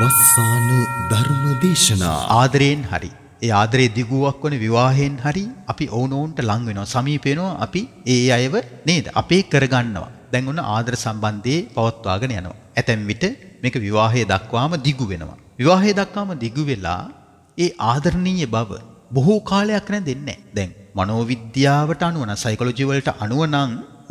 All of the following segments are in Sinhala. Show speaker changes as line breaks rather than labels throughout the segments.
වස්සාන ධර්ම දේශනා ආදරයෙන් හරි ඒ ආදරේ දිගුවක් වන විවාහයෙන් හරි අපි ඕනෝන්ට ලං වෙනවා සමීප වෙනවා අපි ඒ අයව නේද අපේ කරගන්නවා දැන් ඔන්න ආදර සම්බන්ධයේ පවත්වාගෙන යනවා ඇතැම් විට මේක විවාහය දක්වාම දිගු වෙනවා විවාහය දක්වාම දිගු වෙලා ඒ ආදරණීය බව බොහෝ කාලයක් නැදෙන්නේ දැන් මනෝවිද්‍යාවට අනුව නම් සයිකොලොජි වලට අනුව නම්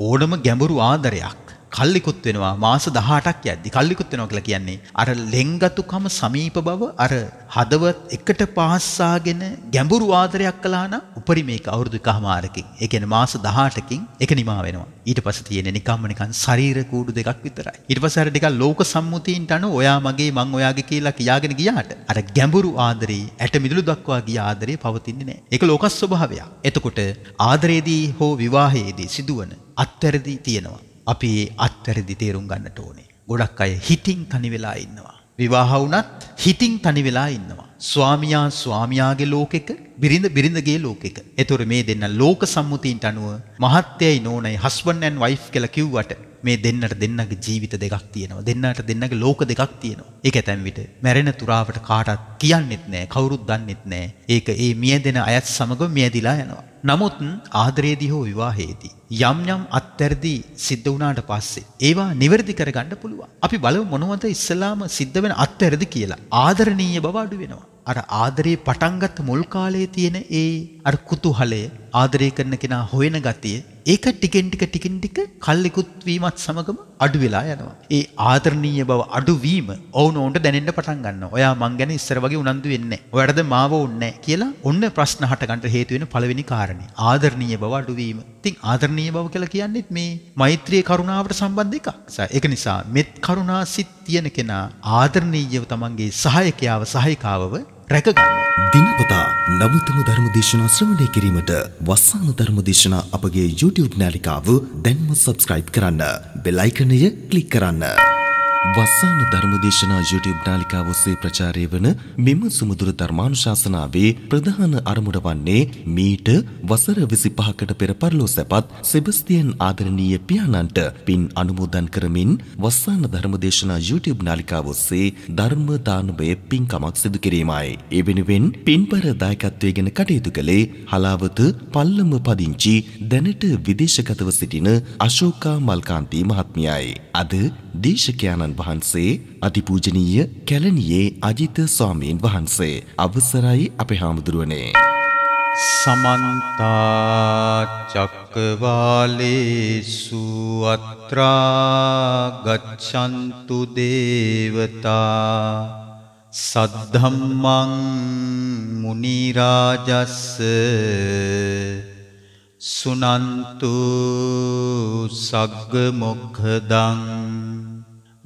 ඕනම ගැඹුරු ආදරයක් කල්ලිකුත් වෙනවා මාස 18ක් යද්දි කල්ලිකුත් වෙනවා කියලා කියන්නේ අර ලෙන්ගතුකම සමීප බව අර හදවත් එකට පහස්සාගෙන ගැඹුරු ආදරයක් කළා නම් උපරි මේක අවුරුදු කමාරකින් ඒ කියන්නේ මාස 18කින් එක නිමා වෙනවා ඊට පස්සේ තියෙන්නේ නිකම්ම නිකන් ශරීර කූඩු දෙකක් විතරයි ඊට පස්සේ අර නිකන් ලෝක සම්මුතියින්ට අනුව ඔයා මගේ මං ඔයාගේ කියලා කියාගෙන ගියාට අර ගැඹුරු ආදරේ ඇට මිදුළු දක්වා ගිය ආදරේ පවතින්නේ නැහැ ඒක ලෝක ස්වභාවයක් එතකොට ආදරයේදී හෝ විවාහයේදී සිදුවන අත්වැරදි තියෙනවා අපි අත්තරදි තේරුම් ගන්නට ඕනේ. ගොඩක් අය හිතින් තනි වෙලා ඉන්නවා. විවාහ වුණත් හිතින් තනි වෙලා ඉන්නවා. ස්වාමියා ස්වාමියාගේ ලෝකෙක, බිරිඳ බිරිඳගේ ලෝකෙක. ඒතර මේ දෙන්න ලෝක සම්මුතියන්ට අනුව මහත්යයි නෝනයි husband and wife කියලා කිව්වට මේ දෙන්නට දෙන්නගේ ජීවිත දෙකක් තියෙනවා දෙන්නට දෙන්නගේ ලෝක දෙකක් තියෙනවා ඒක ඇතැම් විට මැරෙන තුරාවට කාටත් කියන්නෙත් නෑ කවුරුත් දන්නෙත් නෑ ඒක ඒ මියදෙන අයත් සමග මියදිලා යනවා නමුත් ආදරයේදී හෝ විවාහයේදී යම් යම් අත්තරදි සිද්ධ වුණාට පස්සේ ඒවා නිවැරදි කරගන්න පුළුවන් අපි බලමු මොනවද ඉස්සලාම සිද්ධ වෙන අත්තරදි කියලා ආදරණීය බව අඩු වෙනවා අර ආදරේ පටන්ගත් මුල් කාලයේ තියෙන ඒ අර කුතුහලය ආදරය කරන කෙනා හොයන ගතිය ඒක ටිකෙන් ටික ටිකෙන් ටික කල්ලිකුත් වීමත් සමගම අඩු වෙලා යනවා. ඒ ආදරණීය බව අඩු වීම ඔවුන් ඔවුන්ට දැනෙන්න පටන් ගන්නවා. ඔයා මං ගැන ඉස්සර වගේ උනන්දු වෙන්නේ නැහැ. ඔයාටද මාව ඕන්නේ කියලා ඔන්න ප්‍රශ්න හටගන්න හේතු වෙන පළවෙනි කාරණේ. ආදරණීය බව අඩු වීම. ඉතින් ආදරණීය බව කියලා කියන්නේත් මේ මෛත්‍රී කරුණාවට සම්බන්ධ එකක්. ඒක නිසා මෙත් කරුණාසිත තියෙන කෙනා ආදරණීයව තමන්ගේ සහායකයාව සහායිකාවව
රැකගන්න. දිනපතා නවතම ධර්මදේශනා ශ්‍රවණය කිරීමට වස්සාන ධර්මදේශනා අපගේ YouTube නාලිකාව දැන්ම සබස්ක්‍රයිබ් කරන්න. බෙල් අයිකනය ක්ලික් කරන්න. වස්සාන ධර්මදේශනා YouTube නාලිකාව ඔස්සේ ප්‍රචාරය වන මෙම සුමුදුර ධර්මානුශාසනාවේ ප්‍රධාන අරමුණ වන්නේ මීට වසර 25කට පෙර පරලෝසැපත් සෙබස්තියන් ආදරණීය පියාණන්ට පින් අනුමෝදන් කරමින් වස්සාන ධර්මදේශනා YouTube නාලිකාව ඔස්සේ ධර්ම දානමය පින්කමක් සිදු කිරීමයි. ඒ වෙනුවෙන් පින්පර දායකත්වයේ ගැන කටයුතු කළේ හලාවත පල්ලම පදිංචි දැනට විදේශගතව සිටින අශෝකා මල්කාන්ති මහත්මියයි. අද දේශකයන්න් ස්වාමීන් වහන්සේ අතිපූජනීය කැලණියේ අජිත ස්වාමීන් වහන්සේ අවසරයි අපේ හාමුදුරුවනේ
සමන්ත චක්කවාලේසු අත්‍රා ගච්ඡන්තු දේවතා සද්ධම්මං මුනි රාජස් සුනන්තු සග්ග මොක්ඛදං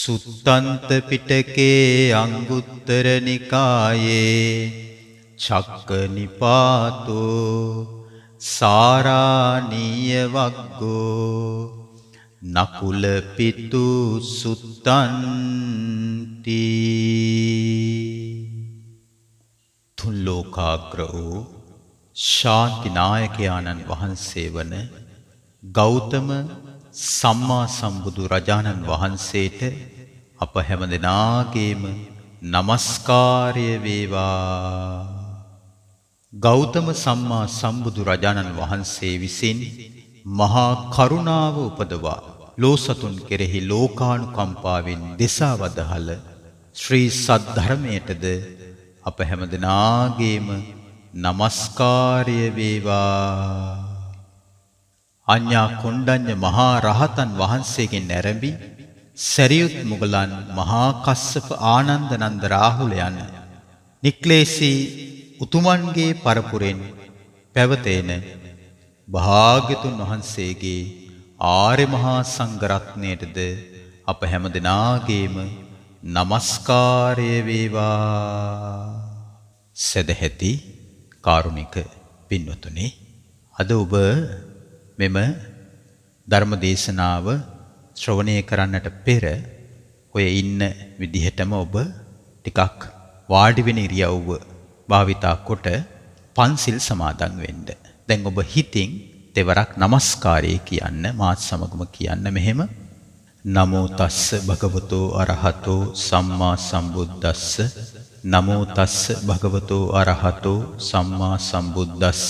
සුත්තන්ත පිටකේ අංගුත්තර නිකායේ චක්ක නිපාතෝ සාරාණීය වග්ගෝ නකුල පිතු සුත්තන්ති තුන් ලෝකාග්‍ර වූ ශාන්තිනායක ආනන් වහන්සේ වන ගෞතම සම්මා සම්බුදු රජාණන් වහන්සේට අප හැම දෙනාගේම নমස්කාරය වේවා ගෞතම සම්මා සම්බුදු රජාණන් වහන්සේ විසින් මහා කරුණාව උපදවා ලෝසතුන් කෙරෙහි ලෝකානුකම්පාවෙන් දෙසා වදහළ ශ්‍රී සද්ධර්මයටද අප හැම දෙනාගේම নমස්කාරය වේවා අඤ්ඤා කොණ්ඩඤ්ඤ මහා රහතන් වහන්සේගෙන් නැරඹි සරියුත් මුගලන් මහා කස්සප ආනන්ද නන්ද රාහුල යන නික්ලේශී උතුමන්ගේ පරපුරෙන් පැවතේන භාග්‍යතුන් වහන්සේගේ ආර්ය මහා සංඝරත්නයටද අප හැම දෙනාගේම নমස්කාරය වේවා සදැහැති කාරුණික පින්වතුනි අද ඔබ මෙම ධර්ම දේශනාව ශ්‍රවණය කරන්නට පෙර ඔය ඉන්න විදිහටම ඔබ ටිකක් වාඩි වෙන ඉරියව්ව භාවිතා කොට පන්සිල් සමාදන් වෙන්න. දැන් ඔබ හිතින් දෙවරක් নমස්කාරය කියන්න මාත් සමගම කියන්න මෙහෙම නමෝ තස්ස භගවතෝ අරහතෝ සම්මා සම්බුද්දස්ස නමෝ තස්ස භගවතෝ අරහතෝ සම්මා සම්බුද්දස්ස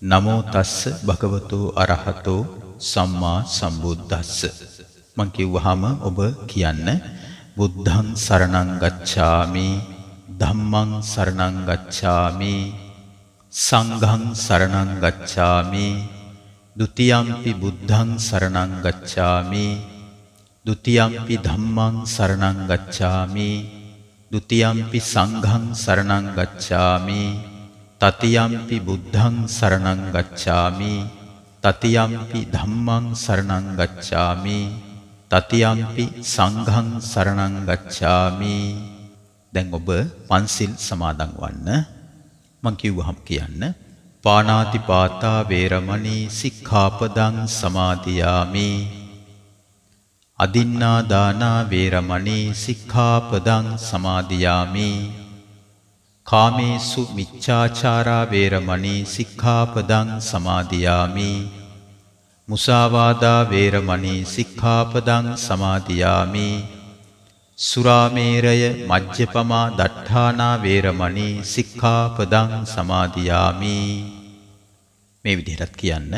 නමෝ තස්ස භගවතෝ අරහතෝ සම්මා සම්බුද්දස්ස මං කිව්වහම ඔබ කියන්න බුද්ධං සරණං ගච්ඡාමි ධම්මං සරණං ගච්ඡාමි සංඝං සරණං ගච්ඡාමි ဒ ුතියම්පි බුද්ධං සරණං ගච්ඡාමි ဒ ුතියම්පි ධම්මං සරණං ගච්ඡාමි ဒ ුතියම්පි සංඝං සරණං ගච්ඡාමි තතියම්පි බුද්ධං සරණං ගච්ඡාමි තතියම්පි ධම්මං සරණං ගච්ඡාමි තතියම්පි සංඝං සරණං ගච්ඡාමි දැන් ඔබ පන්සිල් සමාදන් වන්න මං කිව්වහම කියන්න පාණාති පාතා වේරමණී සික්ඛාපදං සමාදියාමි අදින්නා දානා වේරමණී සික්ඛාපදං සමාදියාමි කාමේසු මිච්ඡාචාරා වේරමණී සික්ඛාපදං සමාදියාමි මුසාවාදා වේරමණී සික්ඛාපදං සමාදියාමි සුරාමේරය මජ්ජපමා දට්ඨානා වේරමණී සික්ඛාපදං සමාදියාමි මේ විදිහටත් කියන්න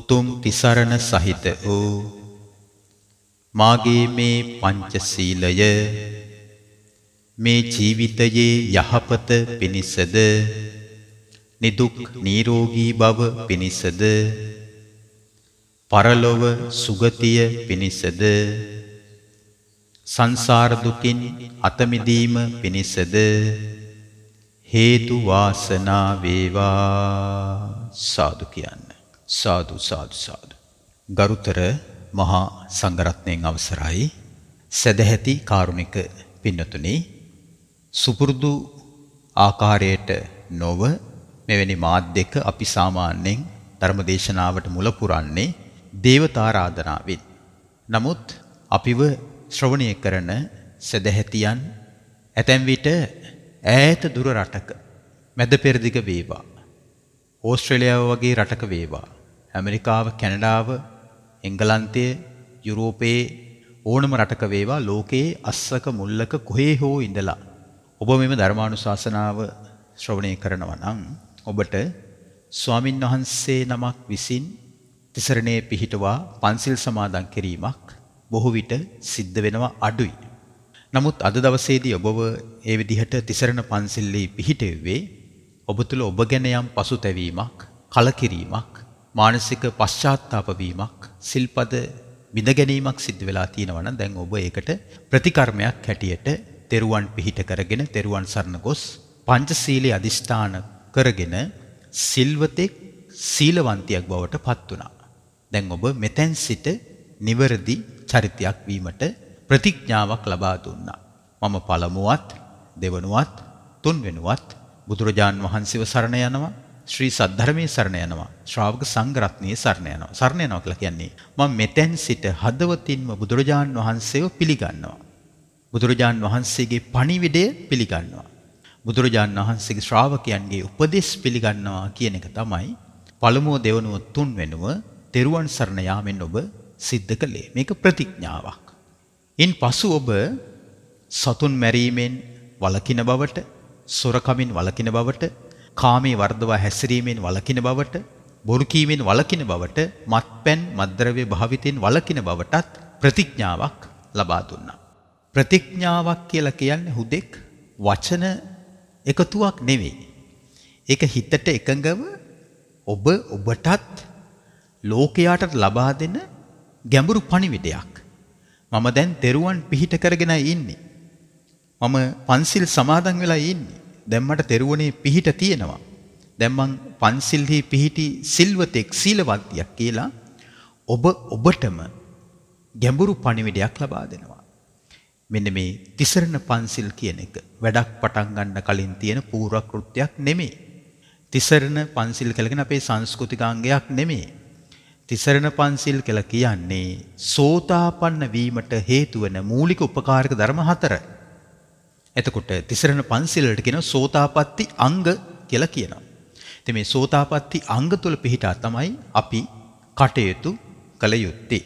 උතුම් තිසරණ සහිත වූ මාගේ මේ පංචශීලය මේ ජීවිතයේ යහපත පිණිසද නිදුක් නීරෝගී බව පිණිසද පරලොව සුගතිය පිණිසද සංසාර දුකින් අත මිදීම පිණිසද හේතු වාසනා වේවා සාදු කියන්න සාදු සාදු සාදු ගරුතර මහා සංඝරත්නයෙන් අවසරයි සදැහැති කාරුණික පින්නතුනේ සුපුරුදු ආකාරයට නොව මෙවැනි මාධ්‍යක අපි සාමාන්‍යයෙන් ධර්මදේශනාවට මුල පුරන්නේ දේවතාරාධනාවෙන්. නමුත් අපිව ශ්‍රවණය කරන සදැහැතියන් ඇතැම් විට ඈත දුර රටක මැද පෙරදිග වේවා. ඕස්ට්‍රේලියාව වගේ රටක වේවා. ඇමරිකාව, කැනඩාව, එංගලන්තය, යුරෝපයේ ඕනම රටක වේවා ලෝකයේ අස්සක මුල්ලක කොහේ හෝ ඉඳලා ඔබ මෙම ධර්මානුශාසනාව ශ්‍රවණය කරනවා නම් ඔබට ස්වාමින් වහන්සේ නමක් විසින් තිසරණේ පිහිටවා පන්සිල් සමාදන් කිරීමක් බොහෝ විට සිද්ධ වෙනවා අඩුයි. නමුත් අද දවසේදී ඔබව ඒ විදිහට තිසරණ පන්සිල්ලේ පිහිටෙව්වේ ඔබ තුළ ඔබ ගැන යම් පසුතැවීමක්, කලකිරීමක්, මානසික පශ්චාත්තාප වීමක්, සිල්පද බිඳ ගැනීමක් සිද්ධ වෙලා තියෙනවා නම් දැන් ඔබ ඒකට ප්‍රතිකර්මයක් හැටියට තෙරුවන් පිහිට කරගෙන තෙරුවන් සරණ ගොස් පංචශීලයේ අදිෂ්ඨාන කරගෙන සිල්වතෙක් සීලවන්තියක් බවට පත් වුණා. දැන් ඔබ මෙතෙන් සිට නිවැරදි චරිතයක් වීමට ප්‍රතිඥාවක් ලබා දුන්නා. මම පළමුවත් දෙවනුවත් තුන්වෙනුවත් බුදුරජාන් වහන්සේව සරණ යනවා ශ්‍රී සද්ධර්මයේ සරණ යනවා ශ්‍රාවක සංඝරත්නයේ සරණ යනවා සරණ යනවා කියලා කියන්නේ මම මෙතෙන් සිට හදවතින්ම බුදුරජාන් වහන්සේව පිළිගන්නවා බුදුරජාන් වහන්සේගේ පණිවිඩය පිළිගන්නවා. බුදුරජාන් වහන්සේගේ ශ්‍රාවකයන්ගේ උපදෙස් පිළිගන්නවා කියන එක තමයි පළමුව දෙවනුව තුන්වෙනුව තෙරුවන් සරණ යාමෙන් ඔබ සිද්ධ කළේ. මේක ප්‍රතිඥාවක්. ඉන් පසු ඔබ සතුන් මැරීමෙන් වලකින බවට, සොරකමින් වලකින බවට, කාමේ වර්ධවා හැසිරීමෙන් වලකින බවට, බොරු කීමෙන් වලකින බවට, මත්පැන් මද්ද්‍රව්‍ය භාවිතෙන් වලකින බවටත් ප්‍රතිඥාවක් ලබා දුන්නා. ප්‍රතිඥාවක් කියලා කියන්නේ හුදෙක් වචන එකතුවක් නෙවෙයි. ඒක හිතට එකඟව ඔබ ඔබටත් ලෝකයාටත් ලබා දෙන ගැඹුරු පණිවිඩයක්. මම දැන් තෙරුවන් පිහිට කරගෙන ඉන්නේ. මම පන්සිල් සමාදන් වෙලා ඉන්නේ. දැන් මට තෙරුවනේ පිහිට තියෙනවා. දැන් මං පන්සිල්හි පිහිටි සිල්වතෙක් සීලවන්තියක් කියලා ඔබ ඔබටම ගැඹුරු පණිවිඩයක් ලබා දෙනවා. මෙන්න මේ තිසරණ පන්සිල් කියන එක වැඩක් පටන් ගන්න කලින් තියෙන පූර්වකෘත්‍යයක් නෙමෙයි. තිසරණ පන්සිල් කලගෙන අපේ සංස්කෘතිකාංගයක් නෙමෙයි. තිසරණ පන්සිල් කියලා කියන්නේ සෝතාපන්න වීමට හේතු වෙන මූලික උපකාරක ධර්ම හතර. එතකොට තිසරණ පන්සිල්ලට කියන සෝතාපට්ටි අංග කියලා කියනවා. ඉතින් මේ සෝතාපට්ටි අංග තුල පිහිටා තමයි අපි කටයුතු කළ යුත්තේ.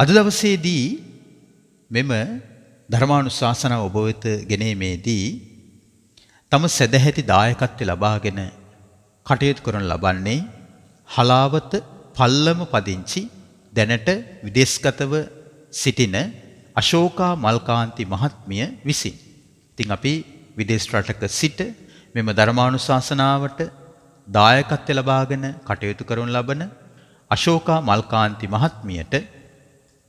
අද දවසේදී මෙම ධර්මානුශාසනාව ඔබ වෙත ගෙනීමේදී තම සදැහැති දායකත්වය ලබාගෙන කටයුතු කරන ලබන්නේ හලාවත පල්ලම පදිංචි දැනට විදේශගතව සිටින අශෝකා මල්කාන්ති මහත්මිය විසින්. ඉතින් අපි විදේශ රටක සිට මෙම ධර්මානුශාසනාවට දායකත්වය ලබාගෙන කටයුතු කරනු ලබන අශෝකා මල්කාන්ති මහත්මියට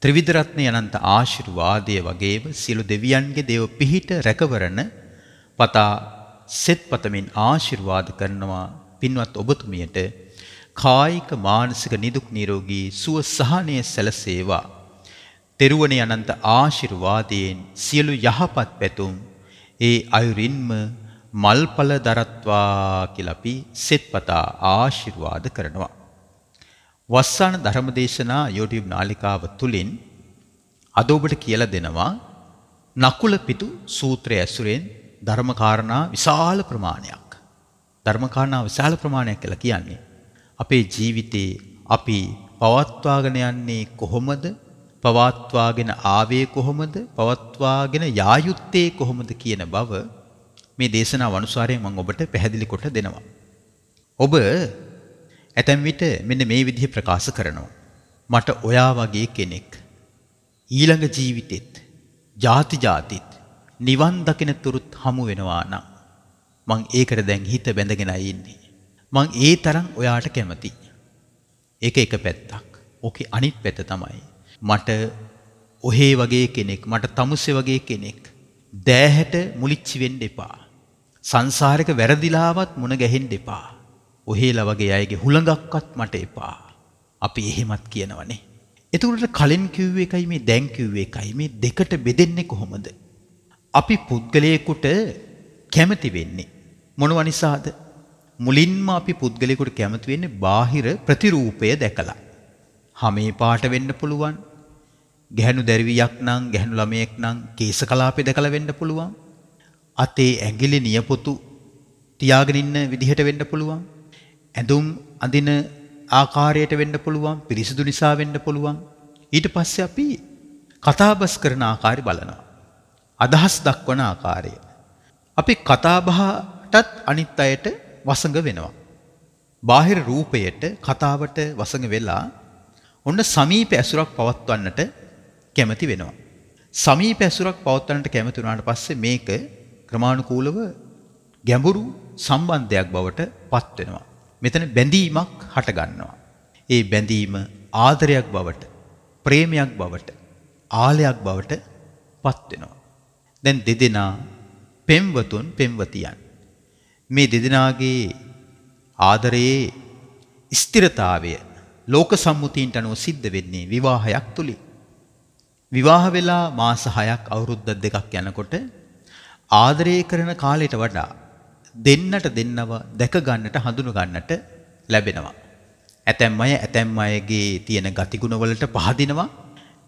ත්‍රිවිධරත්නය අනන්ත ආශිර්වාදය වගේම සියලු දෙවියන්ගේ දේව පිහිට රැකවරණ පතා සෙත් පතමින් ආශිර්වාද කරනවා පින්වත් ඔබතුමියට කායික මානසික නිදුක් නිරෝගී සුව සහනය සැලසේවා. තෙරුවනේ අනන්ත ආශිර්වාදයෙන් සියලු යහපත් පැතුම් ඒ අයුරින්ම මල්පල දරත්වා කියලා අපි සෙත්පතා ආශිර්වාද කරනවා. වස්සාන ධර්මදේශනා YouTube නාලිකාව තුලින් අද ඔබට කියලා දෙනවා නකුල පිටු සූත්‍රය ඇසුරෙන් ධර්මකාරණා විශාල ප්‍රමාණයක් ධර්මකාරණා විශාල ප්‍රමාණයක් කියලා කියන්නේ අපේ ජීවිතේ අපි පවත්වාගෙන යන්නේ කොහොමද පවත්වාගෙන ආවේ කොහොමද පවත්වාගෙන යා යුත්තේ කොහොමද කියන බව මේ දේශනාව අනුසාරයෙන් මම ඔබට පැහැදිලි කොට දෙනවා ඔබ ඇතැම් විට මෙන්න මේ විදිහ ප්‍රකාශ කරනවා. මට ඔයා වගේ කෙනෙක් ඊළඟ ජීවිතෙත් ಜಾති ಜಾතිත් නිවන් දකින තුරුත් හමු වෙනවා නම් මං ඒකට දැන් හිත බැඳගෙනයි ඉන්නේ. මං ඒ තරම් ඔයාට කැමතියි. ඒක එක පැත්තක්. ඕකේ අනිත් පැත්ත තමයි. මට ඔහේ වගේ කෙනෙක්, මට තමුසේ වගේ කෙනෙක් දෑහැට මුලිච්චි වෙන්න එපා. සංසාරයක වැරදිලාවත් මුණ ගැහෙන්න එපා. ඔහේලා වගේ අයගේ හුළඟක්වත් මට එපා. අපි එහෙමත් කියනවනේ. එතකොට කලින් කිව්ව එකයි මේ දැන් කිව්ව එකයි මේ දෙකට බෙදෙන්නේ කොහොමද? අපි පුද්ගලයෙකුට කැමති වෙන්නේ මොනවා නිසාද? මුලින්ම අපි පුද්ගලයෙකුට කැමති වෙන්නේ බාහිර ප්‍රතිරූපය දැකලා. හමේ පාට වෙන්න පුළුවන්. ගැහණු දැරිවියක් නම් ගැහණු ළමයෙක් නම් කේස කලාපේ දැකලා වෙන්න පුළුවන්. අතේ ඇඟිලි නියපොතු තියාගෙන ඉන්න විදිහට වෙන්න පුළුවන්. ඇඳුම් අඳින ආකාරයට වෙන්න පුළුවන් පිරිසිදු නිසා වෙන්න පුළුවන් ඊට පස්සේ අපි කතාබස් කරන ආකාරය බලනවා අදහස් දක්වන ආකාරය අපි කතාබහටත් අනිත් අයට වසඟ වෙනවා බාහිර රූපයට කතාවට වසඟ වෙලා ඔන්න සමීප ඇසුරක් පවත්වන්නට කැමති වෙනවා සමීප ඇසුරක් පවත්වන්නට කැමති වුණාට පස්සේ මේක ක්‍රමානුකූලව ගැඹුරු සම්බන්ධයක් බවට පත් වෙනවා මෙතන බැඳීමක් හටගන්නවා. ඒ බැඳීම ආදරයක් බවට, ප්‍රේමයක් බවට, ආලයක් බවට පත් වෙනවා. දැන් දෙදෙනා පෙම්වතුන් පෙම්වතියන් මේ දෙදෙනාගේ ආදරයේ ස්ථිරතාවය ලෝක සම්මුතීන්ට අනුව සිද්ධ වෙන්නේ විවාහයක් තුලින්. විවාහ වෙලා මාස 6ක් අවුරුද්ද දෙකක් යනකොට ආදරය කරන කාලයට වඩා දෙන්නට දෙන්නව දැක ගන්නට හඳුන ගන්නට ලැබෙනවා. ඇතැම් අය ඇතැම් අයගේ තියෙන ගතිගුණ වලට පහදිනවා.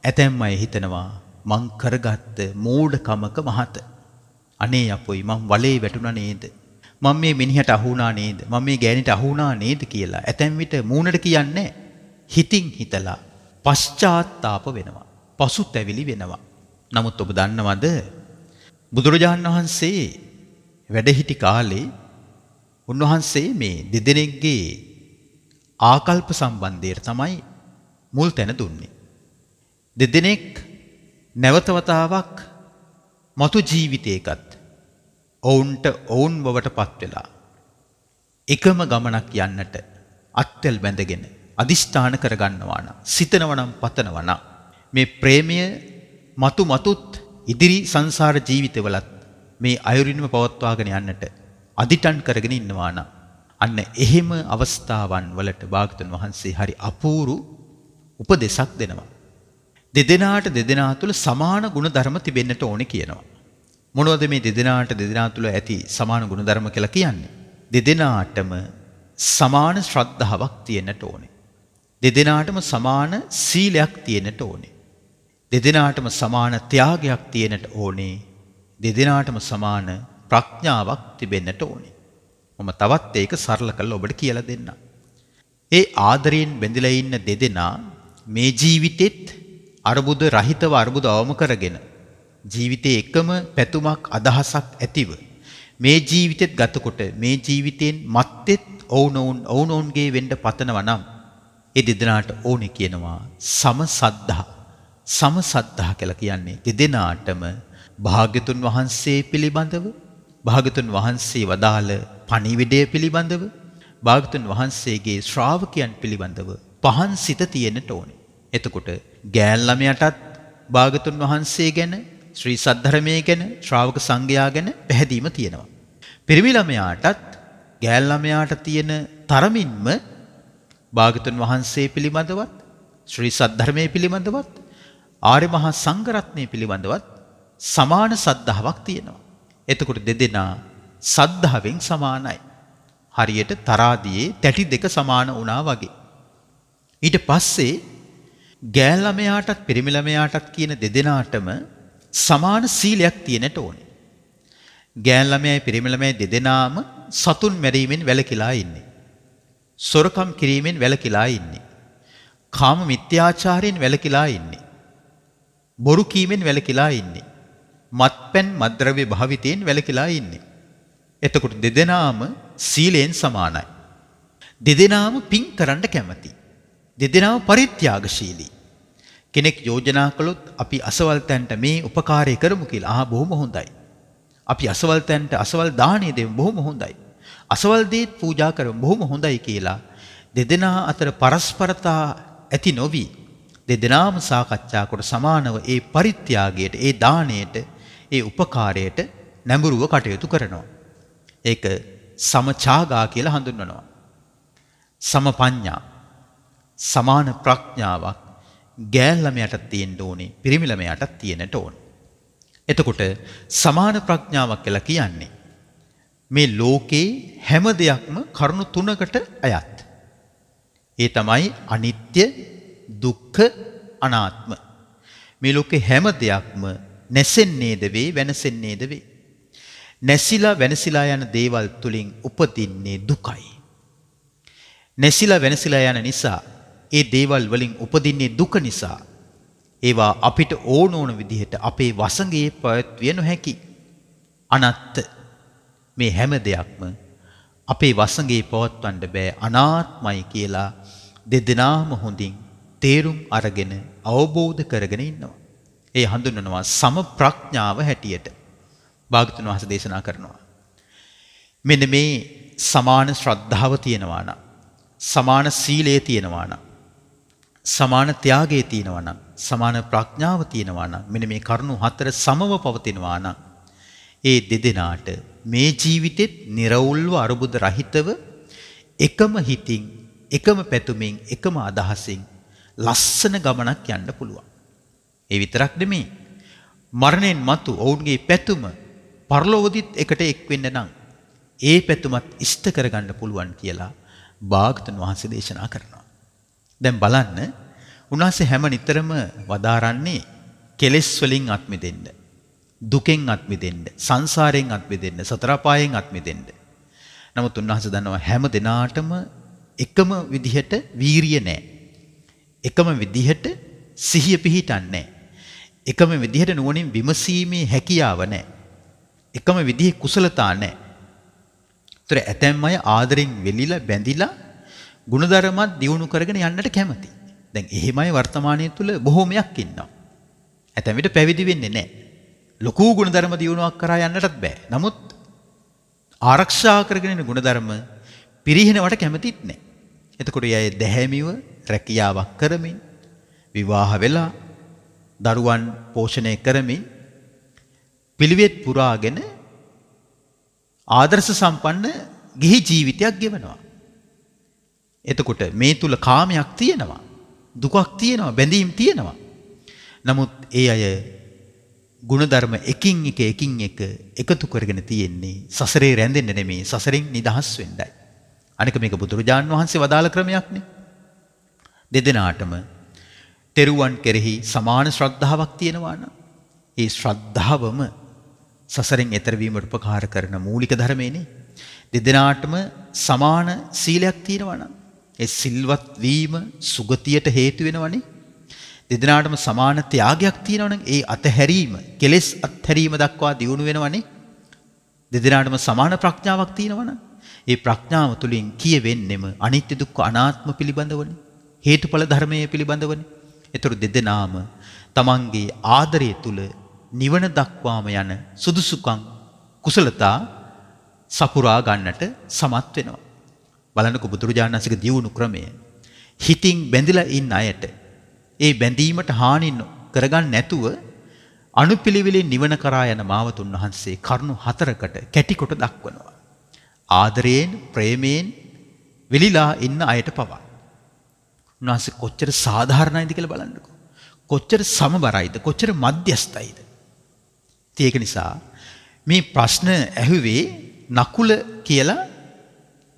ඇතැම් අය හිතනවා මං කරගත්ත මෝඩකමක මහත. අනේ අපොයි මං වලේ වැටුණා නේද? මම මේ මිනිහට අහුණා නේද? මම මේ ගෑණිට අහුණා නේද කියලා. ඇතැම් විට මූණට කියන්නේ හිතින් හිතලා පශ්චාත්තාප වෙනවා. පසුතැවිලි වෙනවා. නමුත් ඔබ දන්නවද? බුදුරජාණන් වහන්සේ වැඩහිටි කාලේ උන්වහන්සේ මේ දෙදෙනෙක්ගේ ආකල්ප සම්බන්ධයට තමයි මුල් තැන දුන්නේ. දෙදෙනෙක් නැවතවතාවක් මතු ජීවිතයකත් ඔවුන්ට ඔවුන් බවට පත්වෙලා එකම ගමනක් යන්නට අත්තල් බැඳගෙන අදිෂ්ඨාන කරගන්නවා නම් සිතනවා නම් පතනවා නම් මේ ප්‍රේමය මතු මතුත් ඉදිරි සංසාර ජීවිතවලත් මේ අයුරින්ම පවත්වාගෙන යන්නට අදිටන් කරගෙන ඉන්නවා නම් අන්න එහෙම අවස්ථාවන් වලට භාගතුන් වහන්සේ හරි අපූරු උපදේශක් දෙනවා. දෙදෙනාට දෙදෙනා තුළ සමාන ಗುಣධර්ම තිබෙන්නට ඕනේ කියනවා. මොනවද මේ දෙදෙනාට දෙදෙනා තුළ ඇති සමාන ಗುಣධර්ම කියලා කියන්නේ? දෙදෙනාටම සමාන ශ්‍රද්ධාවක් තියෙන්නට ඕනේ. දෙදෙනාටම සමාන සීලයක් තියෙන්නට ඕනේ. දෙදෙනාටම සමාන ත්‍යාගයක් තියෙන්නට ඕනේ. දෙදෙනාටම සමාන ප්‍රඥාවක් තිබෙන්නට ඕනේ. මම තවත් ඒක සරල කරලා ඔබට කියලා දෙන්නම්. ඒ ආදරයෙන් බැඳිලා ඉන්න දෙදෙනා මේ ජීවිතෙත් අරුබුද රහිතව අරුබුද අවම කරගෙන ජීවිතයේ එකම පැතුමක් අදහසක් ඇතිව මේ ජීවිතෙත් ගතකොට මේ ජීවිතයෙන් මත්තෙත් ඔවුනොවුන් ඔවුනොවුන්ගේ වෙන්න පතනවා නම් ඒ දෙදෙනාට ඕනේ කියනවා සම සද්ධා සම සද්ධා කියලා කියන්නේ දෙදෙනාටම භාග්‍යතුන් වහන්සේ පිළිබඳව භාගතුන් වහන්සේ වදාළ පණිවිඩය පිළිබඳව භාගතුන් වහන්සේගේ ශ්‍රාවකයන් පිළිබඳව පහන් සිත තියෙනට ඕනේ. එතකොට ගෑන් ළමයටත් භාගතුන් වහන්සේ ගැන ශ්‍රී සද්ධර්මයේ ගැන ශ්‍රාවක සංඝයා ගැන පැහැදීම තියෙනවා. පිරිමි ළමයාටත් ගෑන් ළමයාට තියෙන තරමින්ම භාගතුන් වහන්සේ පිළිබඳවත් ශ්‍රී සද්ධර්මයේ පිළිබඳවත් ආර්ය මහා සංඝ රත්නය පිළිබඳවත් සමාන සද්ධාවක් තියෙනවා. එතකොට දෙදෙනා සද්ධාවෙන් සමානයි. හරියට තරාදියේ තැටි දෙක සමාන වුණා වගේ. ඊට පස්සේ ගෑල් ළමයාටත් පිරිමි ළමයාටත් කියන දෙදෙනාටම සමාන සීලයක් තියෙනට ඕනේ. ගෑල් ළමයයි පිරිමි ළමයයි දෙදෙනාම සතුන් මැරීමෙන් වැළකීලා ඉන්නේ. සොරකම් කිරීමෙන් වැළකීලා ඉන්නේ. කාම මිත්‍යාචාරයෙන් වැළකීලා ඉන්නේ. බොරු කීමෙන් වැළකීලා ඉන්නේ. මත්පැන් මද්‍රව්‍ය භාවිතයෙන් වැළකීලා ඉන්නේ. එතකොට දෙදෙනාම සීලයෙන් සමානයි. දෙදෙනාම පින් කරන්න කැමති. දෙදෙනාම පරිත්‍යාගශීලී. කෙනෙක් යෝජනා කළොත් අපි අසවල් තැන්ට මේ උපකාරය කරමු කියලා. ආ බොහොම හොඳයි. අපි අසවල් තැන්ට අසවල් දාණය දෙමු බොහොම හොඳයි. අසවල් දේත් පූජා කරමු බොහොම හොඳයි කියලා. දෙදෙනා අතර පරස්පරතා ඇති නොවි දෙදෙනාම සාකච්ඡා කොට සමානව ඒ පරිත්‍යාගයට ඒ දාණයට ඒ උපකාරයට නැඹුරුව කටයුතු කරනවා. ඒක සමචාගා කියලා හඳුන්වනවා. සමපඤ්ඤා සමාන ප්‍රඥාවක් ගෑල්ළමයට තියෙන්න ඕනේ පිරිමිළමයට තියෙන්නට ඕනේ. එතකොට සමාන ප්‍රඥාවක් කියලා කියන්නේ මේ ලෝකේ හැම දෙයක්ම කරුණු තුනකට අයත්. ඒ තමයි අනිත්‍ය, දුක්ඛ, අනාත්ම. මේ ලෝකේ හැම දෙයක්ම නැසෙන්නේද වේ වෙනසෙන්නේද වේ. නැසිලා වෙනසිලා යන දේවල් තුලින් උපදින්නේ දුකයි. නැසිලා වෙනසිලා යන නිසා ඒ දේවල් වලින් උපදින්නේ දුක නිසා ඒවා අපිට ඕන ඕන විදිහට අපේ වසඟයේ පැවැත්විය නොහැකි. අනත්ත මේ හැම දෙයක්ම අපේ වසඟේ පවත්වන්න බෑ අනාත්මයි කියලා දෙදෙනාම හොඳින් තේරුම් අරගෙන අවබෝධ කරගෙන ඉන්නවා. ඒ හඳුන්වනවා සම ප්‍රඥාව හැටියට. භාගතුන් වහන්සේ දේශනා කරනවා. මෙන්න මේ සමාන ශ්‍රද්ධාව තියෙනවා නම් සමාන සීලය තියෙනවා නම් සමාන ත්‍යාගය තියෙනවා නම් සමාන ප්‍රඥාව තියෙනවා නම් මෙන්න මේ කරුණු හතර සමව පවතිනවා නම් ඒ දෙදෙනාට මේ ජීවිතෙත් निरවුල්ව අරුබුද රහිතව එකම හිතින් එකම පැතුමින් එකම අදහසින් ලස්සන ගමනක් යන්න පුළුවන් ඒ විතරක් නෙමේ. මරණයෙන් මතු ඔවුන්ගේ පැතුම පරලොවදිත් එකට එක් වෙන්න නම් ඒ පැතුමත් ඉෂ්ට කරගන්න පුළුවන් කියලා භාගතුන් වහන්සේ දේශනා කරනවා. දැන් බලන්න උන්වහන්සේ හැම නිතරම වදාරන්නේ කෙලෙස් වලින් අත් මිදෙන්න. දුකෙන් අත් මිදෙන්න, සංසාරයෙන් අත් මිදෙන්න, සතර පායෙන් අත් මිදෙන්න. නමුත් උන්වහන්සේ දන්නවා හැම දිනාටම එකම විදිහට වීරිය නැහැ. එකම විදිහට සිහිය පිහිටන්නේ නැහැ. එකම විදිහට නුවණින් විමසීමේ හැකියාව නැහැ. එකම විදිහේ කුසලතා නැහැ. ඒතර ඇතැම් අය ආදරෙන් වෙලිලා බැඳිලා ಗುಣධර්මත් දියුණු කරගෙන යන්නට කැමති. දැන් එහෙමයි වර්තමානයේ තුල බොහෝමයක් ඉන්නවා. ඇතැම් විට පැවිදි වෙන්නේ නැහැ. ලොකු ಗುಣධර්ම දියුණුවක් කරා යන්නටත් බෑ. නමුත් ආරක්ෂා කරගෙන යන ಗುಣධර්ම පිරිහිනවට කැමතිත් නැහැ. එතකොට යය දැහැමිව රැකියාවක් කරමින් විවාහ වෙලා දරුවන් පෝෂණය කරමින් පිළිවෙත් පුරාගෙන ආදර්ශ සම්පන්න ගිහි ජීවිතයක් ගෙවනවා. එතකොට මේ තුල කාමයක් තියෙනවා. දුකක් තියෙනවා, බැඳීම් තියෙනවා. නමුත් ඒ අය ಗುಣධර්ම එකින් එක එකින් එක එකතු කරගෙන තියෙන්නේ සසරේ රැඳෙන්න නෙමෙයි සසරෙන් නිදහස් වෙන්නයි. අනික මේක බුදුරජාන් වහන්සේ වදාළ ක්‍රමයක්නේ. දෙදෙනාටම තෙරුවන් කෙරෙහි සමාන ශ්‍රද්ධාවක් තියෙනවා නම් ඒ ශ්‍රද්ධාවම සසරෙන් එතර වීමට උපකාර කරන මූලික ධර්මයනේ. දෙදෙනාටම සමාන සීලයක් තියෙනවා නම් ඒ සිල්වත් වීම සුගතියට හේතු වෙනවනේ. දෙදෙනාටම සමාන ත්‍යාගයක් තියෙනවා නම් ඒ අතහැරීම, කෙලෙස් අත්හැරීම දක්වා දියුණු වෙනවනේ. දෙදෙනාටම සමාන ප්‍රඥාවක් තියෙනවා නම් ඒ ප්‍රඥාව තුලින් කියවෙන්නෙම අනිත්‍ය දුක්ඛ අනාත්ම පිළිබඳවනේ. හේතුඵල ධර්මයේ පිළිබඳවනේ. එතුරු දෙදෙනාම තමන්ගේ ආදරය තුළ නිවන දක්වාම යන සුදුසුකම් කුසලතා සපුරා ගන්නට සමත් වෙනවා. බලන්නකො බුදුරජාණන්සේගේ දියුණු ක්‍රමය. හිතින් බැඳිලා ඉන්න අයට ඒ බැඳීමට හානි කරගන්න නැතුව අනුපිළිවෙලින් නිවන කරා යන මාවතුන් වහන්සේ කරුණු හතරකට කැටිකොට දක්වනවා. ආදරයෙන්, ප්‍රේමයෙන් වෙලිලා ඉන්න අයට පවා උන්වහන්සේ කොච්චර සාධාරණයිද කියලා බලන්නකො. කොච්චර සමබරයිද කොච්චර මධ්‍යස්ථයිද. ඒක නිසා මේ ප්‍රශ්න ඇහුවේ නකුල කියලා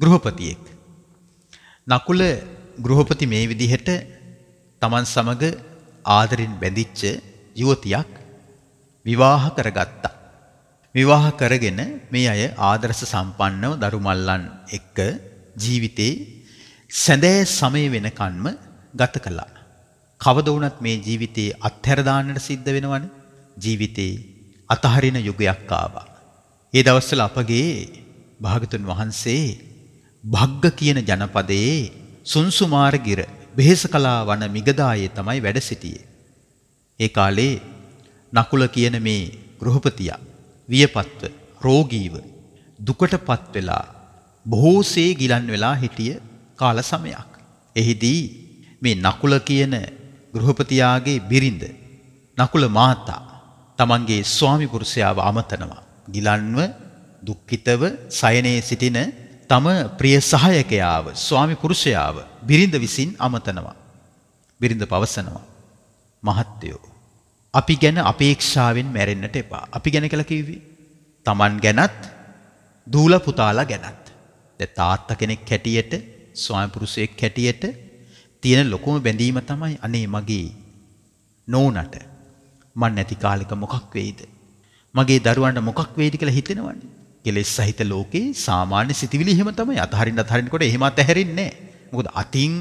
ගෘහපතියෙක්. නකුල ගෘහපති මේ විදිහට තමන් සමග ආදරෙන් බැඳිච්ච යුවතියක් විවාහ කරගත්තා. විවාහ කරගෙන මේ අය ආදර්ශ සම්පන්නව දරුමල්ලන් එක්ක ජීවිතේ සැඳෑ සමය වෙනකන්ම ගත කළා. කවද වුණත් මේ ජීවිතේ අත්හැරදාන්නට සිද්ධ වෙනවනේ. ජීවිතේ අතහරින යුගයක් ආවා. ඒ දවස්වල අපගේ භාගතුන් වහන්සේ භග්ග කියන ජනපදයේ සුන්සුමාරගිර වෙහෙසකලා වන මිගදායේ තමයි වැඩ සිටියේ. ඒ කාලේ නකුල කියන මේ ගෘහපතියා වියපත්ව රෝගීව දුකටපත් වෙලා බොහෝසේ ගිලන් වෙලා හිටිය කාල සමයක්. එහිදී මේ නකුල කියන ගෘහපතියාගේ බිරිඳ නකුල මාතා තමන්ගේ ස්වාමි පුරුෂයාව අමතනවා. ගිලන්ව දුක්ඛිතව සයනේ සිටින තම ප්‍රිය සහායකයාව ස්වාමි පුරුෂයාව බිරිඳ විසින් අමතනවා. බිරිඳ පවසනවා. මහත්යෝ අපි ගැන අපේක්ෂාවෙන් මැරෙන්නට එපා. අපි ගැන කියලා කිව්වේ Taman ගැනත් දූල පුතාලා ගැනත්. දැන් තාත්තා කෙනෙක් හැටියට ස්වාමිපුරුෂයෙක් හැටියට තියෙන ලොකුම බැඳීම තමයි අනේ මගේ නෝනට මන් නැති කාලෙක මොකක් වෙයිද? මගේ දරුවන්ට මොකක් වෙයිද කියලා හිතෙනවනේ. කෙලෙස් සහිත ලෝකේ සාමාන්‍ය සිතිවිලි එහෙම තමයි. අතහරින්න අතහරින්නකොට එහෙමත් ඇහැරෙන්නේ නැහැ. මොකද අතින්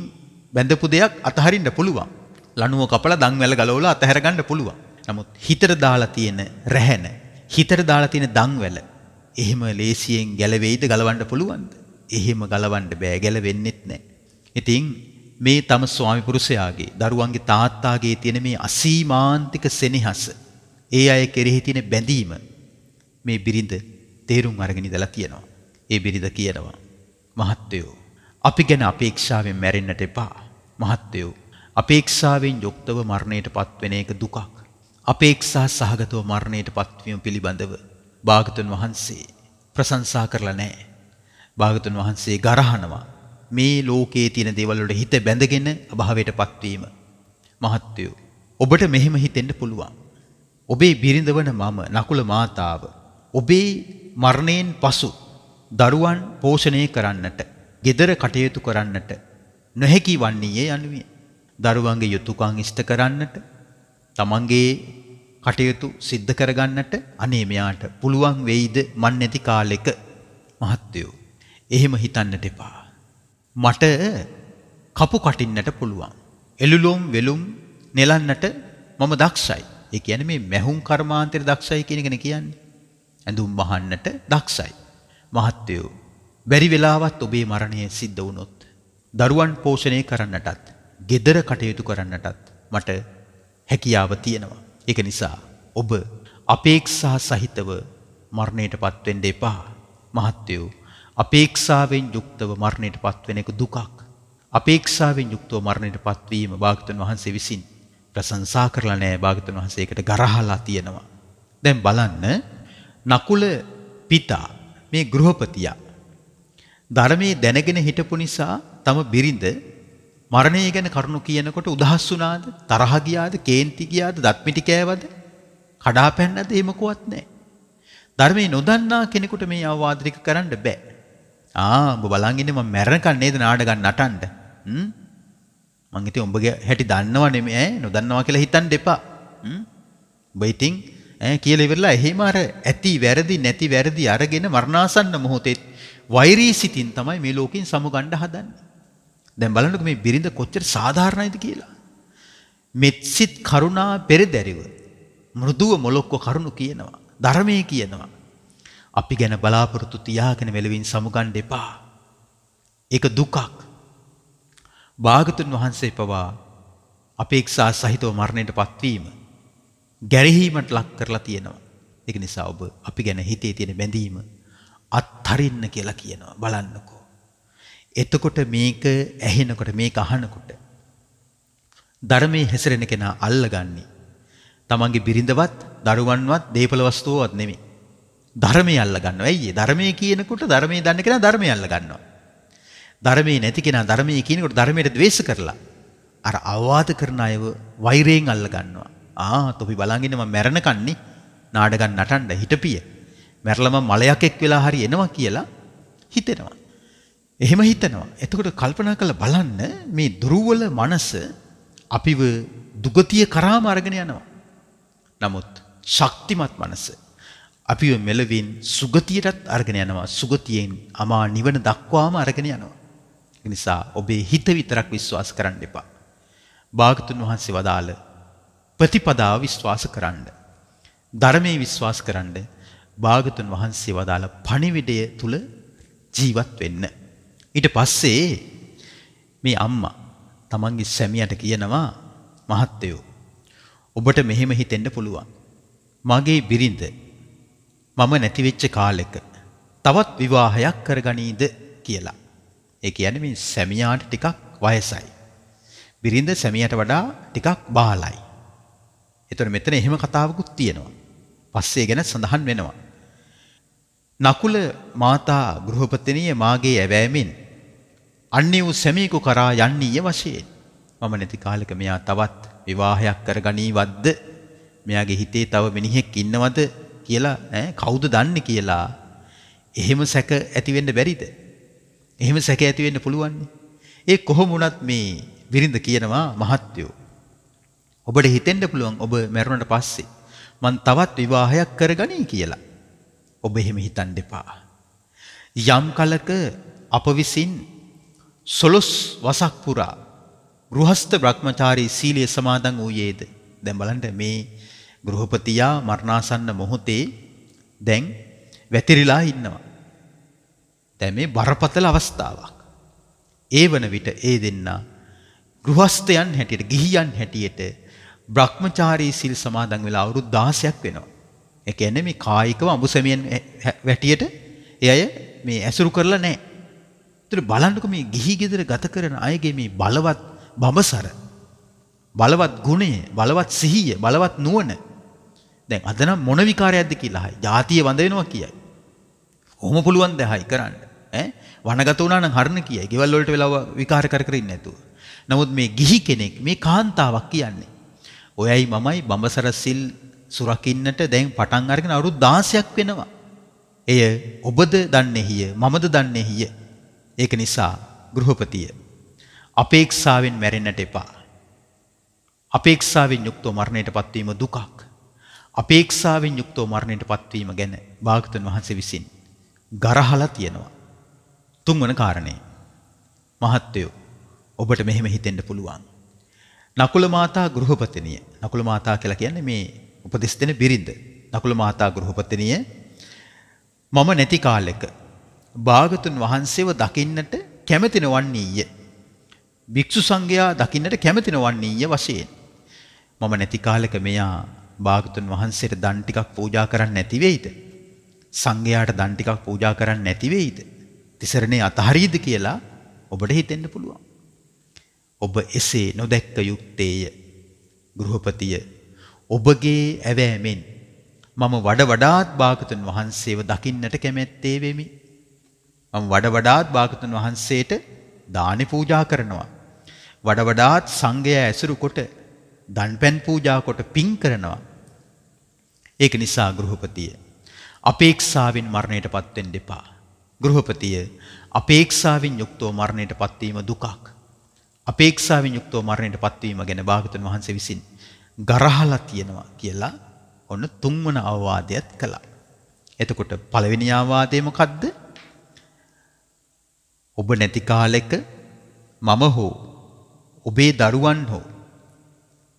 බැඳපු දෙයක් අතහරින්න පුළුවන්. ලණුව කපලා දන් වැල ගලවලා අතහැර ගන්න පුළුවන්. නමුත් හිතට දාලා තියෙන රැහැන, හිතට දාලා තියෙන දන් වැල එහෙම ලේසියෙන් ගැලවෙයිද ගලවන්න පුළුවන්ද? එහෙම ගලවන්න බෑ ගැලවෙන්නෙත් නෑ. ඉතින් මේ තම ස්වාමි පුරුෂයාගේ දරුවන්ගේ තාත්තාගේ තියෙන මේ අසීමාන්තික සෙනෙහස ඒ අය කෙරෙහි තියෙන බැඳීම මේ බිරිඳ තේරුම් අරගෙන ඉඳලා තියෙනවා. ඒ බිරිඳ කියනවා මහත්වයෝ අපි ගැන අපේක්ෂාවෙන් මැරෙන්නට එපා. මහත්වයෝ අපේක්ෂාවෙන් යුක්තව මරණයටපත් වෙන එක දුකක්. අපේක්ෂා සහගතව මරණයටපත් වීම පිළිබඳව භාගතුන් වහන්සේ ප්‍රශංසා කරලා නැහැ. භාගතුන් වහන්සේ ගරහනවා. මේ ලෝකයේ තියෙන දේවල් වලට හිත බැඳගෙන අභාවයටපත් වීම. මහත්වයෝ, ඔබට මෙහෙම හිතෙන්න පුළුවන්. ඔබේ බිරිඳවන මම නකුල මාතාව ඔබේ මරණයෙන් පසු දරුවන් පෝෂණය කරන්නට, gedara කටයුතු කරන්නට නොහැකි වන්නේය යනුවේ. දරුවන්ගේ යුතුයකම් ඉෂ්ට කරන්නට, තමන්ගේ කටයුතු සිද්ධ කරගන්නට අනේ මෙයාට පුළුවන් වෙයිද මන් නැති කාලෙක මහත්වයෝ එහෙම හිතන්න දෙපා. මට කපු කටින්නට පුළුවන්. එළුලොම් වෙලුම් නෙලන්නට මම දක්ෂයි. ඒ කියන්නේ මේ මැහුම් කර්මාන්තේ දක්ෂයි කියන එකනේ කියන්නේ. ඇඳුම් බහන්නට දක්ෂයි. මහත්වයෝ බැරි වෙලාවත් ඔබේ මරණය සිද්ධ වුණොත් දරුවන් පෝෂණය කරන්නටත්, gedara කටයුතු කරන්නටත් මට හැකියාව තියෙනවා. ඒක නිසා ඔබ අපේක්ෂා සහිතව මරණයටපත් වෙන්න එපා. මහත්වයෝ අපේක්ෂාවෙන් යුක්තව මරණයට පත්වෙන එක දුකක්. අපේක්ෂාවෙන් යුක්තව මරණයට පත්වීම භාගතුන් වහන්සේ විසින් ප්‍රසංසා කරලා නෑ භාගතුන් වහන්සේකට ගරහලා තියෙනවා. දැන් බලන්න නකුල පිතා මේ ගෘහපතියා ධර්මයේ දැනගෙන හිටපු නිසා තම බිරිඳ මරණය ගැන කරුණු කියනකොට උදහස් වුණාද? තරහ ගියාද? කේන්ති ගියාද? දත් මිටි කෑවද? කඩා පැන්නද? එහෙමකවත් නැහැ. ධර්මයේ නොදන්නා කෙනෙකුට මේ අවවාදනික කරන්න බෑ. ආ ඔබ බලන් ඉන්නේ මම මැරෙනකන් නේද නාඩගම් නටන්න. හ්ම් මං ඉතින් ඔබගේ හැටි දන්නව නෙමෙයි ඈ නොදන්නවා කියලා හිතන්න එපා. හ්ම් ඔබ ඉතින් ඈ කියලා ඉවරලා එහෙම අර ඇති වැරදි නැති වැරදි අරගෙන මරණාසන්න මොහොතේ වෛරී සිතින් තමයි මේ ලෝකෙන් සමුගන්න හදන්නේ. දැන් බලන්නකෝ මේ බිරිඳ කොච්චර සාධාරණයිද කියලා. මෙත්සිට කරුණා පෙරදැරිව මෘදුව මොලොක්ක කරුණු කියනවා. ධර්මයේ කියනවා. අපි ගැන බලාපොරොත්තු තියාගෙන මෙලවින් සමුගන්න එපා. ඒක දුකක්. භාගතුන් වහන්සේ පවා අපේක්ෂා සහිතව මරණයට පත්වීම ගැරහීමට ලක් කරලා තියෙනවා. ඒක නිසා ඔබ අපි ගැන හිතේ තියෙන බැඳීම අත්හරින්න කියලා කියනවා. බලන්නකෝ. එතකොට මේක ඇහෙනකොට මේක අහනකොට ධර්මයේ හැසිරෙන කෙනා අල්ලගන්නේ තමන්ගේ බිරිඳවත් දරුවන්වත් දේපල වස්තුවවත් නෙමෙයි. ධර්මය අල්ල ගන්නවා. ඇයි ඒ ධර්මය කියනකොට ධර්මයේ දන්න කෙනා ධර්මය අල්ල ගන්නවා. ධර්මයේ නැති කෙනා ධර්මයේ කියනකොට ධර්මයට ද්වේෂ කරලා අර අවවාද කරන අයව වෛරයෙන් අල්ල ගන්නවා. ආ තොපි බලන් ඉන්න මම මැරණකන්නේ නාඩගම් නටන්න හිටපිය. මැරලා මම මලයක් එක් වෙලා හරි එනවා කියලා හිතෙනවා. එහෙම හිතනවා. එතකොට කල්පනා කරලා බලන්න මේ දුර්වල මනස අපිව දුගතිය කරාම අරගෙන යනවා. නමුත් ශක්තිමත් මනස අපිව මෙලවින් සුගතියටත් අරගෙන යනවා. සුගතියෙන් අමා නිවන දක්වාම අරගෙන යනවා. ඒ නිසා ඔබේ හිත විතරක් විශ්වාස කරන්න එපා. භාගතුන් වහන්සේ වදාළ ප්‍රතිපදාව විශ්වාස කරන්න. ධර්මයේ විශ්වාස කරන්න භාගතුන් වහන්සේ වදාළ පණිවිඩය තුල ජීවත් වෙන්න. ඊට පස්සේ මේ අම්මා තමන්ගේ සැමියාට කියනවා මහත්තයෝ ඔබට මෙහෙම හිතෙන්න පුළුවන්. මගේ බිරිඳ මම නැතිවෙච්ච කාලෙක තවත් විවාහයක් කරගනීද කියලා. ඒ කියන්නේ මේ සැමියාට ටිකක් වයසයි. බිරිඳ සැමියාට වඩා ටිකක් බාලයි. ඒතර මෙතන එහෙම කතාවකුත් තියෙනවා. පස්සේ ගැන සඳහන් වෙනවා. නකුල මාතා ගෘහපතිනිය මාගේ ඇවෑමෙන් අන්නේ වූ සැමියෙකු කරා යන්නීය වශයෙන් මම නැති කාලෙක මෙයා තවත් විවාහයක් කරගනීවද්ද මෙයාගේ හිතේ තව මිනිහෙක් ඉන්නවද කියලා ඈ කවුද දන්නේ කියලා එහෙම සැක ඇති වෙන්න බැරිද? එහෙම සැක ඇති වෙන්න පුළුවන්නේ. ඒ කොහොම වුණත් මේ විරිඳ කියනවා මහත්යෝ. ඔබට හිතෙන්න පුළුවන් ඔබ මැරුණට පස්සේ මං තවත් විවාහයක් කරගනී කියලා. ඔබ එහෙම හිතන්න එපා. යම් කලක අප විසින් සොළොස් වසක් පුරා ගෘහස්ත භ්‍රමචාරී සීලය සමාදන් වූයේද දැන් බලන්න මේ ගෘහපතියා මරණාසන්න මොහොතේ දැන් වැතිරිලා ඉන්නවා. දැන් මේ බරපතල අවස්ථාවක්. ඒ වන විට ඒ දෙන්නා ගෘහස්තයන් හැටියට ගිහියන් හැටියට බ්‍රහ්මචාරී සිල් සමාදන් වෙලා අවුරුදු 16ක් වෙනවා. ඒ කියන්නේ මේ කායිකව අඹුසැමියන් වැටියට ඒ අය මේ ඇසුරු කරලා නැහැ. ඒතර බලන්නකො මේ ගිහි ගෙදර ගත කරන අයගේ මේ බලවත් බඹසර බලවත් ගුණය, බලවත් සිහිය, බලවත් නුවණ දැන් අද නම් මොන විකාරයක්ද කියලා අහයි. ජාතිය වඳ වෙනවා කියයි. කොහොම පුළුවන් දැහයි කරන්න. ඈ වනගත වුණා නම් හරණ කියයි. ගෙවල් වලට වෙලා විකාර කර කර ඉන්නේ නැතුව. නමුත් මේ ගිහි කෙනෙක් මේ කාන්තාවක් කියන්නේ. ඔයයි මමයි බඹසර සිල් සුරකින්නට දැන් පටන් අරගෙන අවුරුදු 16ක් වෙනවා. එය ඔබද දන්නේහිය මමද දන්නේහිය. ඒක නිසා ගෘහපතිය අපේක්ෂාවෙන් මැරෙන්නට එපා. අපේක්ෂාවෙන් යුක්තව මරණයටපත් වීම දුකක්. අපේක්ෂාවෙන් යුක්තව මරණයට පත්වීම ගැන භාගතුන් වහන්සේ විසින් ගරහලා තියෙනවා. තුන්වන කාරණේ. මහත්තයෝ ඔබට මෙහෙම හිතෙන්න පුළුවන්. නකුල මාතා ගෘහපතිනිය. නකුල මාතා කියලා කියන්නේ මේ උපදෙස් දෙන බිරිඳ. නකුල මාතා ගෘහපතිනිය මම නැති කාලෙක භාගතුන් වහන්සේව දකින්නට කැමැති නොවන්නේය. භික්ෂු සංඝයා දකින්නට කැමැති නොවන්නේය වශයෙන්. මම නැති කාලෙක මෙයා භාගතුන් වහන්සේට දන් ටිකක් පූජා කරන්න නැති වෙයිද? සංඝයාට දන් ටිකක් පූජා කරන්න නැති වෙයිද? තිසරණේ අතහරීද කියලා ඔබට හිතෙන්න පුළුවන්. ඔබ එසේ නොදැක්ක යුක්තේය ගෘහපතිය ඔබගේ ඇවෑමෙන් මම වඩ වඩාත් භාගතුන් වහන්සේව දකින්නට කැමැත්තේ වෙමි. මම වඩ වඩාත් භාගතුන් වහන්සේට දානි පූජා කරනවා. වඩ වඩාත් සංඝයා ඇසුරු කොට දන්පැන් පූජා කොට පිං කරනවා. ඒක නිසා ගෘහපතිය අපේක්ෂාවෙන් මරණයටපත් වෙන්න එපා. ගෘහපතිය අපේක්ෂාවෙන් යුක්තව මරණයටපත් වීම දුකක්. අපේක්ෂාවෙන් යුක්තව මරණයටපත් වීම ගැන භාගතුන් වහන්සේ විසින් ගරහලා තියෙනවා කියලා ඔන්න තුන්වන අවවාදයක් කළා. එතකොට පළවෙනි අවවාදය මොකද්ද? ඔබ නැති කාලෙක මම හෝ ඔබේ දරුවන් හෝ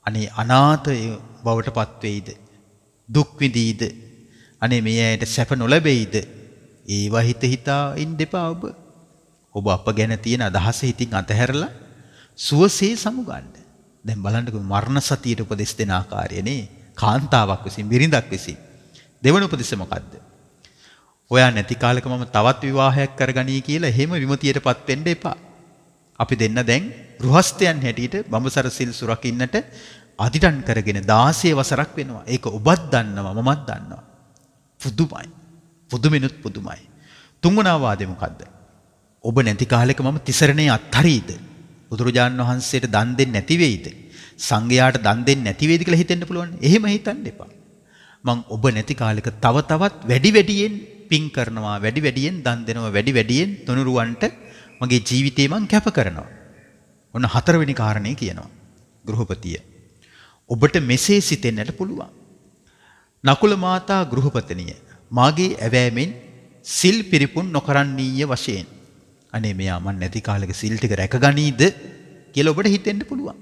අනේ අනාථය බවට පත් වෙයිද දුක්විදීද අනේ මේ ඇයට සැප නොලැබෙයිද ඒවා හිත හිතා ඉන්න එපා ඔබ ඔබ අප ගැන තියෙන අදහස හිතින් අතහැරලා සුවසේ සමුගන්න දැන් බලන්නකෝ මරණ සතියට උපදෙස් දෙන ආකාරය නේ කාන්තාවක් විසින් බිරිඳක් විසින් දෙවන උපදෙස් මොකද්ද ඔයා නැති කාලෙක මම තවත් විවාහයක් කරගනී කියලා එහෙම විමතියටපත් වෙන්න එපා අපි දෙන්න දැන් ගෘහස්තයන් හැටියට බඹසර සිල් සුරකින්නට අදිටන් කරගෙන 16 වසරක් වෙනවා. ඒක ඔබත් දන්නවා මමත් දන්නවා. පුදුමයි. පුදුමිනුත් පුදුමයි. තුන්වන වාදේ මොකද්ද? ඔබ නැති කාලෙක මම තිසරණේ අත්හරීද? බුදුරජාණන් වහන්සේට දන් දෙන්නේ නැති වෙයිද? සංඝයාට දන් දෙන්නේ නැති වෙයිද කියලා හිතෙන්න පුළුවන්. එහෙම හිතන්න එපා. මං ඔබ නැති කාලෙක තව තවත් වැඩි වැඩියෙන් පිං කරනවා, වැඩි වැඩියෙන් දන් දෙනවා, වැඩි වැඩියෙන් තුනුරුවන්ට මගේ ජීවිතේ මං කැප කරනවා. ඔන්න හතරවෙනි කාරණේ කියනවා. ගෘහපතිය ඔබට මෙසේ සිතෙන්නට පුළුවන්. නකුල මාතා ගෘහපතනිය මාගේ ඇවෑමෙන් සිල් පිරිපුන් නොකරන්නීය වශයෙන් අනේ මෙයා මන් නැති කාලෙක සිල් ටික රැකගනීද කියලා ඔබට හිතෙන්න පුළුවන්.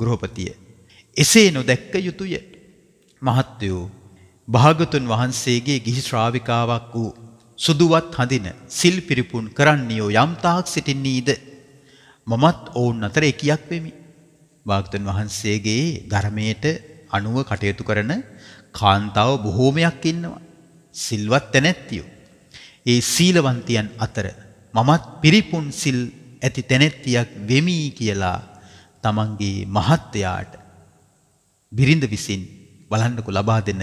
ගෘහපතිය එසේ නොදැක්ක යුතුය. මහත්වෝ භාගතුන් වහන්සේගේ ගිහි ශ්‍රාවිකාවක් වූ සුදුවත් හඳින සිල් පිරිපුන් කරන්නියෝ යම් තාක් සිටින්නීද මමත් ඔවුන් අතර එකියක් වෙමි. භාගතුන් වහන්සේගේ ධර්මයට අනුව කටයුතු කරන කාන්තාව බොහෝමයක් ඉන්නවා. සිල්වත් තැනැත්තියෝ. ඒ සීලවන්තයන් අතර මමත් පිරිපුන් සිල් ඇති තැනැත්තියක් වෙමි කියලා තමන්ගේ මහත්තයාට බිරිඳ විසින් බලන්නකු ලබා දෙන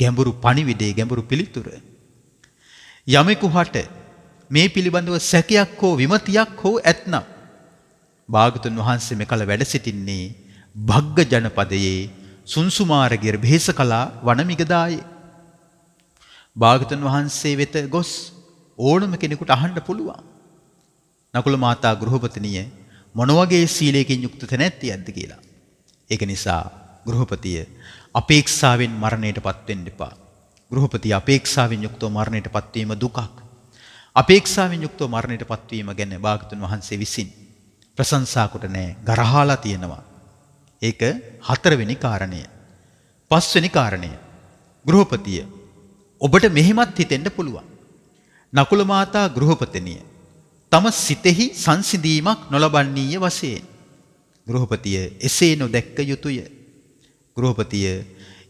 ගැඹුරු පණිවිඩේ ගැඹුරු පිළිතුර. යමෙකු හට මේ පිළිබඳව සැකයක් හෝ විමතියක් හෝ ඇත්නම් භාගතුන් වහන්සේ මෙකල වැඩ සිටින්නේ භග්ග ජනපදයේ සුන්සුමාරගිර බෙහෙස කලා වනමිගදායේ. භාගතුන් වහන්සේ වෙත ගොස් ඕනම කෙනෙකුට අහන්න පුළුවන්. නකුල මාතා ගෘහපතිනිය මොන වගේ සීලයකින් යුක්ත තැනැත්තියක්ද කියලා. ඒක නිසා ගෘහපතිය අපේක්ෂාවෙන් මරණයටපත් වෙන්න එපා. ගෘහපති අපේක්ෂාවෙන් යුක්තව මරණයටපත් වීම දුකක්. අපේක්ෂාවෙන් යුක්තව මරණයටපත් වීම ගැන භාගතුන් වහන්සේ විසින් ප්‍රශංසාකුට නෑ ගරහාලා තියෙනවා. ඒක හතරවෙනි කාරණය. පස්වෙනි කාරණය. ගෘහපතිය. ඔබට මෙහෙමත් හිතෙන්න පුළුවන්. නකුල මාතා ගෘහපතිනිය. තම සිතෙහි සංසිඳීමක් නොලබන්නීය වශයෙන්. ගෘහපතිය එසේ නොදැක්ක යුතුය. ගෘහපතිය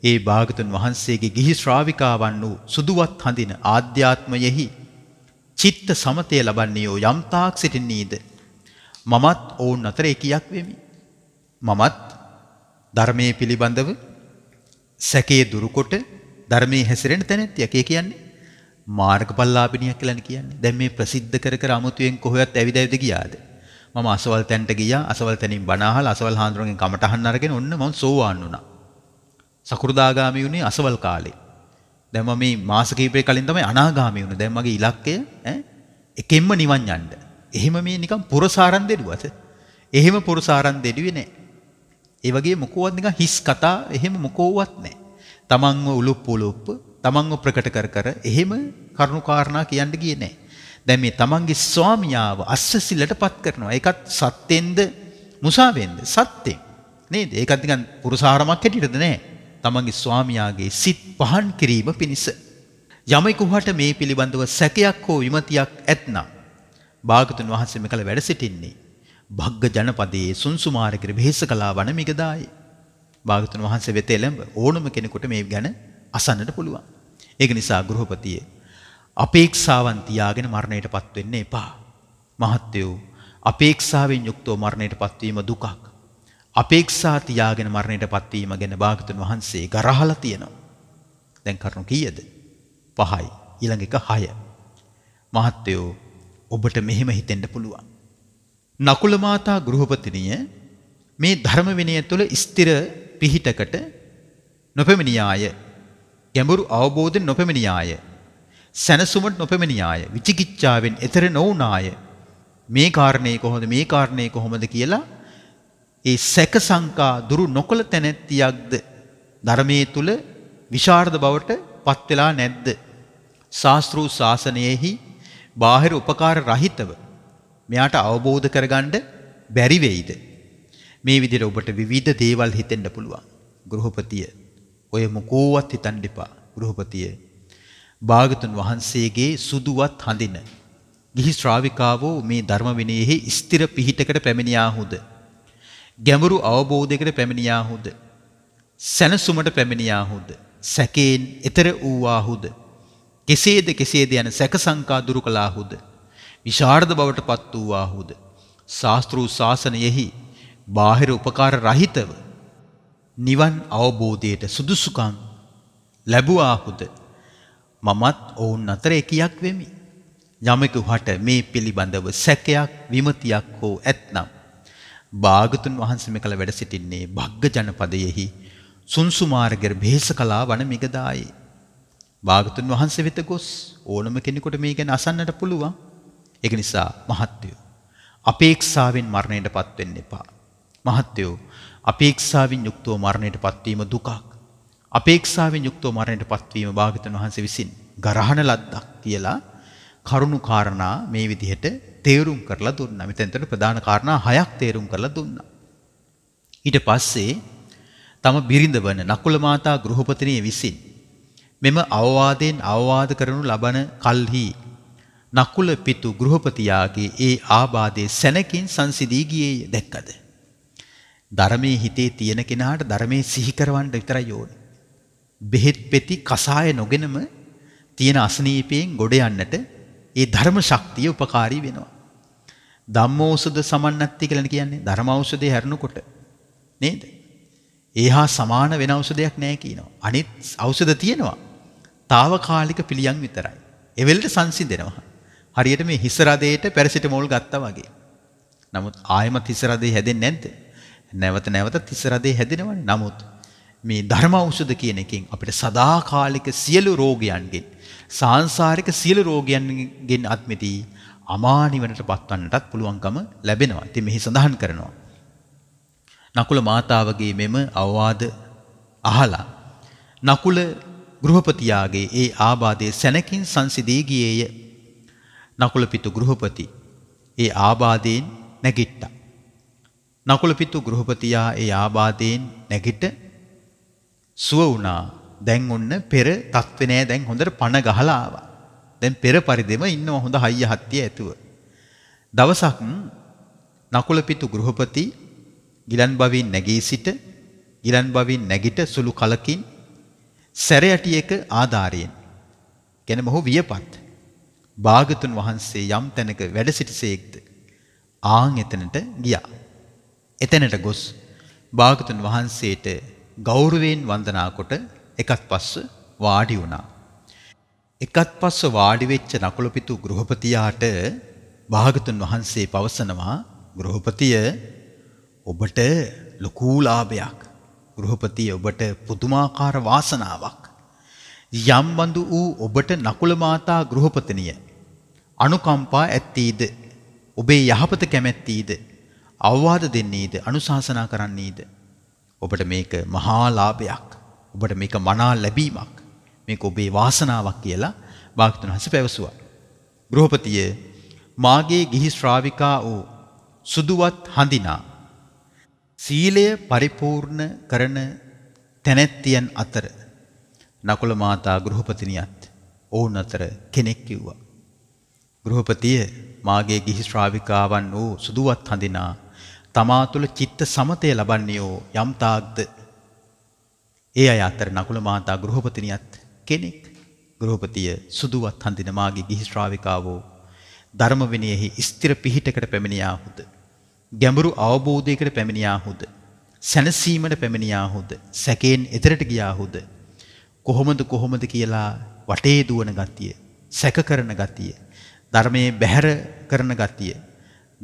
ඒ භාගතුන් වහන්සේගේ ගිහි ශ්‍රාවිකාවන් වූ සුදුවත් හඳින ආධ්‍යාත්මයෙහි චිත්ත සමතය ලබන්නේයෝ යම්තාක් සිටින්නේද මමත් ඔවුන් අතර එකයක් වෙමි. මමත් ධර්මයේ පිළිබඳව සැකේ දුරුකොට ධර්මයේ හැසිරෙන තැනැත්තියක්. ඒ කියන්නේ මාර්ගඵලලාභිනියක් කියලානේ කියන්නේ. දැන් මේ ප්‍රසිද්ධ කර කර අමුතුවෙන් කොහොයත් ඇවිද ඇවිද ගියාද? මම අසවල් තැන්ට ගියා. අසවල් තැනින් බණ අහලා අසවල් හාමුදුරන්ගෙන් කමටහන් අරගෙන ඔන්න මම සෝවාන් වුණා. සකෘදාගාමි වුණේ අසවල් කාලේ. දැන් මම මේ මාස කිහිපයක කලින් තමයි අනාගාමි වුණේ. දැන් මගේ ඉලක්කය ඈ එකෙන්ම නිවන් යන්න. එහෙම මේ නිකන් පුරසාරම් දෙඩුවද? එහෙම පුරසාරම් දෙඩුවේ නෑ. ඒ වගේ මොකවත් නිකන් හිස් කතා එහෙම මොකෝවත් නෑ. තමන්ව උලුප්පු උලුප්ප තමන්ව ප්‍රකට කර කර එහෙම කරුණාකාරණා කියන්න ගියේ නෑ. දැන් මේ තමන්ගේ ස්වාමියාව අස්සසිලටපත් කරනවා. ඒකත් සත්‍යෙන්ද මුසාවෙන්ද? සත්‍යෙන්. නේද? ඒකත් නිකන් පුරුසාරමක් හැටියටද නෑ. තමන්ගේ ස්වාමියාගේ සිත් පහන් කිරීම පිණිස යමෙකුට මේ පිළිබඳව සැකයක් හෝ විමතියක් ඇත්නම් භාගතුන් වහන්සේ මෙකල වැඩ සිටින්නේ. භග්ග ජනපදයේ සුන්සුමාරගිර වෙහෙස කලා වන මිගදායි. භාගතුන් වහන්සේ වෙත එළඹ ඕනම කෙනෙකුට මේ ගැන අසන්නට පුළුවන්. ඒක නිසා ගෘහපතිය අපේක්ෂාවන් තියාගෙන මරණයටපත් වෙන්න එපා. මහත්යෝ අපේක්ෂාවෙන් යුක්තව මරණයටපත් වීම දුකක්. අපේක්ෂා තියාගෙන මරණයටපත් වීම ගැන භාගතුන් වහන්සේ ගරහලා තියෙනවා. දැන් කරුණු කීයද? පහයි. ඊළඟ එක 6. මහත්යෝ ඔබට මෙහෙම හිතෙන්න පුළුවන්. නකුල මාතා ගෘහපතිනිය මේ ධර්ම විනය තුළ ස්ථිර පිහිටකට නොපෙමිනියාය. ගැඹුරු අවබෝධයෙන් නොපෙමිනියාය. සැනසුමට නොපෙමිනියාය. විචිකිච්ඡාවෙන් එතර නොවුනාය. මේ කාරණේ කොහොමද මේ කාරණේ කොහොමද කියලා ඒ සැක සංකා දුරු නොකළ තැනැත්තියක්ද ධර්මයේ තුල විශාරද බවට පත් වෙලා නැද්ද? ශාස්ත්‍රු ශාසනයෙහි බාහිර උපකාර රහිතව මෙයාට අවබෝධ කරගන්න බැරි වෙයිද? මේ විදිහට ඔබට විවිධ දේවල් හිතෙන්න පුළුවන්. ගෘහපතිය ඔය මොකෝවත් හිතන්න එපා. ගෘහපතිය භාගතුන් වහන්සේගේ සුදුවත් හඳින ගිහි ශ්‍රාවිකාවෝ මේ ධර්ම විනයෙහි ස්ථිර පිහිටකට පැමිණියාහුද ගැඹුරු අවබෝධයකට පැමිණියාහුද සැනසුමට පැමිණියාහුද සැකයෙන් එතර වූවාහුද කෙසේද කෙසේද යන සැක සංකා දුරු කළාහුද විශාරද බවට පත් වූවාහුද ශාස්ත්‍ර වූ ශාසනයෙහි බාහිර උපකාර රහිතව නිවන් අවබෝධයට සුදුසුකම් ලැබුවාහුද මමත් ඔවුන් අතර එකියක් වෙමි යමෙකු හට මේ පිළිබඳව සැකයක් විමතියක් හෝ ඇත්නම් භාගතුන් වහන්සේම කළ වැඩ සිටින්නේ භග්ග ජනපදයෙහි සුන්සුමාර්ගර බෙහෙස කලා වන මිගදායේ භාගතුන් වහන්සේ වෙත ගොස් ඕනම කෙනෙකුට මේ ගැන අසන්නට පුළුවන්. ඒක නිසා මහත්යෝ අපේක්ෂාවෙන් මරණයටපත් වෙන්න එපා. මහත්යෝ අපේක්ෂාවෙන් යුක්තව මරණයටපත් වීම දුකක්. අපේක්ෂාවෙන් යුක්තව මරණයටපත් වීම භාගතුන් වහන්සේ විසින් ගරහන ලද්දක් කියලා කරුණු කාරණා මේ විදිහට තේරුම් කරලා දුන්නා. මෙතෙන්තර ප්‍රධාන කාරණා හයක් තේරුම් කරලා දුන්නා. ඊට පස්සේ තම බිරිඳ වන නකුල මාතා ගෘහපතිනිය විසින් මෙම අවවාදයෙන් අවවාද කරනු ලබන කල්හි නකුල පිතු ගෘහපතියාගේ ඒ ආබාධයේ සැනකින් සංසිදී ගියේ දැක්කද ධර්මයේ හිතේ තියෙන කෙනාට ධර්මයේ සිහි කරවන්න විතරයි ඕනේ බෙහෙත් පෙති කසාය නොගෙනම තියෙන අසනීපයෙන් ගොඩ යන්නට ඒ ධර්ම ශක්තිය උපකාරී වෙනවා ධම්මෝසද සමන්නත්ති කියලා කියන්නේ ධර්ම ඖෂධය හැරෙනකොට නේද ඒහා සමාන වෙන ඖෂධයක් නැහැ කියනවා අනිත් ඖෂධ තියෙනවා తాවකාලික පිළියම් විතරයි. එවෙලට සංසිඳෙනවා. හරියට මේ හිස රදේට පැරසිටමෝල් ගත්තා වගේ. නමුත් ආයෙමත් හිස රදේ හැදෙන්නේ නැද්ද? නැවත නැවතත් හිස රදේ හැදෙනවනේ. නමුත් මේ ධර්ම ඖෂධ කියන එකෙන් අපිට සදාකාලික සියලු රෝගයන්ගෙන් සාංශාරික සියලු රෝගයන්ගෙන් අත් මිදී අමා නිවනට පත්වන්නටත් පුළුවන්කම ලැබෙනවා. ඉතින් මෙහි සඳහන් කරනවා. නකුල මාතාවගේ මෙම අවවාද අහලා නකුල ගෘහපතියාගේ ඒ ආබාධය සැනකින් සංසිදී ගියේය. නකුලපිතු ගෘහපති ඒ ආබාධයෙන් නැගිට්ටා. නකුලපිතු ගෘහපතියා ඒ ආබාධයෙන් නැගිට සුව වුණා. දැන් ඔන්න පෙර තත්ත්වේ නෑ දැන් හොඳට පණ ගහලා ආවා. දැන් පෙර පරිදිම ඉන්නව හොඳ හයිය හත්තිය ඇතුව. දවසක් නකුලපිතු ගෘහපති ගිලන් බවින් නැගී සිට ගිලන් බවින් නැගිට සුළු කලකින් සැරයටියක ආධාරයෙන් ගැන මොහු වියපත් භාගතුන් වහන්සේ යම් තැනක වැඩ සිටිසේක්ද ආන් එතනට ගියා. එතැනට ගොස් භාගතුන් වහන්සේට ගෞරවයෙන් වන්දනාකොට එකත් පස්ස වාඩි වුණා. එකත් පස්ස වාඩිවෙච්ච නකුලපිතු ගෘහපතියාට භාගතුන් වහන්සේ පවසනවා ගෘහපතිය ඔබට ලොකූලාභයක් ගෘහපති ඔබට පුදුමාකාර වාසනාවක්. යම් බඳු වූ ඔබට නකුල මාතා ගෘහපතනිය. අනුකම්පා ඇත්තීද ඔබේ යහපත කැමැත්තීද අවවාද දෙන්නේද අනුශාසනා කරන්නේද ඔබට මේක මහා ලාභයක් ඔබට මේක මනා ලැබීමක් මේක ඔබේ වාසනාවක් කියලා භාග්‍යතුන් හස පැවසුවා ගෘහපතිය මාගේ ගිහි ශ්‍රාවිකා වූ සුදුවත් හඳිනා සීලය පරිපූර්ණ කරන තැනැත්තියන් අතර නකුල මාතා ගෘහපතිනියත් ඔවුන් අතර කෙනෙක් කිව්වා. ගෘහපතිය මාගේ ගිහි ශ්‍රාවිකාවන් වූ සුදුවත් හඳිනා තමා තුළ චිත්ත සමතය ලබන්නේෝ යම්තාක්ද ඒ අය අතර නකුල මාතා ගෘහපතිනියත් කෙනෙක් ගෘහපතිය සුදුවත් හඳින මාගේ ගිහි ශ්‍රාවිකාවෝ ධර්ම විනයෙහි ස්ථිර පිහිටකට පැමිණියාහුද ගැඹුරු අවබෝධයකට පැමිණියාහුද. සැනසීමට පැමිණියාහුද. සැකයෙන් එතරට ගියාහුද. කොහොමද කොහොමද කියලා වටේ දුවන ගතිය. සැක කරන ගතිය. ධර්මයේ බැහැර කරන ගතිය.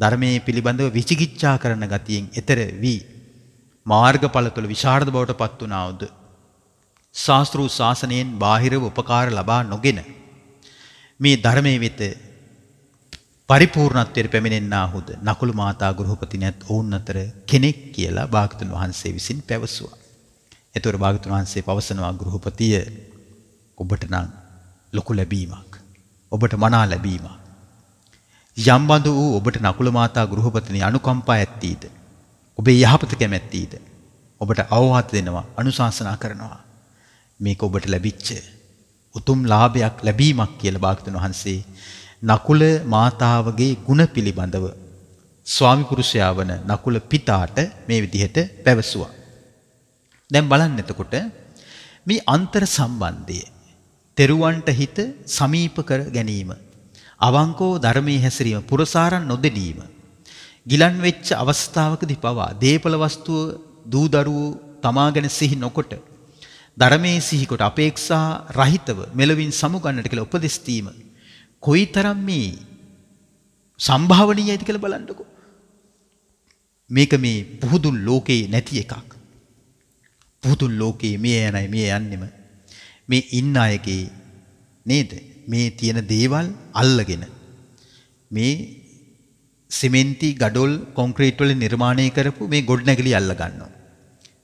ධර්මයේ පිළිබඳව විචිකිච්ඡා කරන ගතියෙන් එතර වී. මාර්ගඵල තුළ විශාරද බවට පත් වුණාවුද. ශාස්තෘ ශාසනයෙන් බාහිරව උපකාර ලබා නොගෙන. මේ ධර්මයේ වෙත පරිපූර්ණත්වයට පැමිණෙන්නාහුද නකුළු මාතා ගෘහපතිනියත් ඔවුන් අතර කෙනෙක් කියලා භාගතුන් වහන්සේ විසින් පැවසුවා. එතකොට භාගතුන් වහන්සේ පවසනවා ගෘහපතිය ඔබට නම් ලොකු ලැබීමක්. ඔබට මනා ලැබීමක්. යම් බඳු වූ ඔබට නකුළු මාතා ගෘහපතිනිය අනුකම්පා ඇත්තීද? ඔබේ යහපත කැමැත්තීද? ඔබට අවවාද දෙනවා, අනුශාසනා කරනවා. මේක ඔබට ලැබිච්ච උතුම් ලාභයක් ලැබීමක් කියලා භාගතුන් වහන්සේ නකුල මාතාවගේ ಗುಣ පිළිබඳව ස්වාමි පුරුෂයා වන නකුල පිතාට මේ විදිහට පැවසුවා. දැන් බලන්න එතකොට මේ අන්තර් සම්බන්ධය තෙරුවන්ට හිත සමීප කර ගැනීම අවංකෝ ධර්මයේ හැසිරීම පුරසාරන් නොදෙඩීම ගිලන් වෙච්ච අවස්ථාවකදී පවා දීපල වස්තුව දූ දරුවෝ තමාගෙන සිහි නොකොට ධර්මයේ සිහි කොට අපේක්ෂා රහිතව මෙලවින් සමුගන්නට කියලා උපදෙස් දීම කොයිතරම් මේ සම්භාවනීයයිද කියලා බලන්නකෝ. මේක මේ පුහුදුන් ලෝකේ නැති එකක්. පුහුදුන් ලෝකේ මේ යනයි මේ යන්නෙම මේ ඉන්න අයගේ නේද මේ තියෙන දේවල් අල්ලගෙන මේ සිමෙන්ති ගඩොල් කොන්ක්‍රීට් වල නිර්මාණය කරපු මේ ගොඩනැගිලි අල්ල ගන්නවා.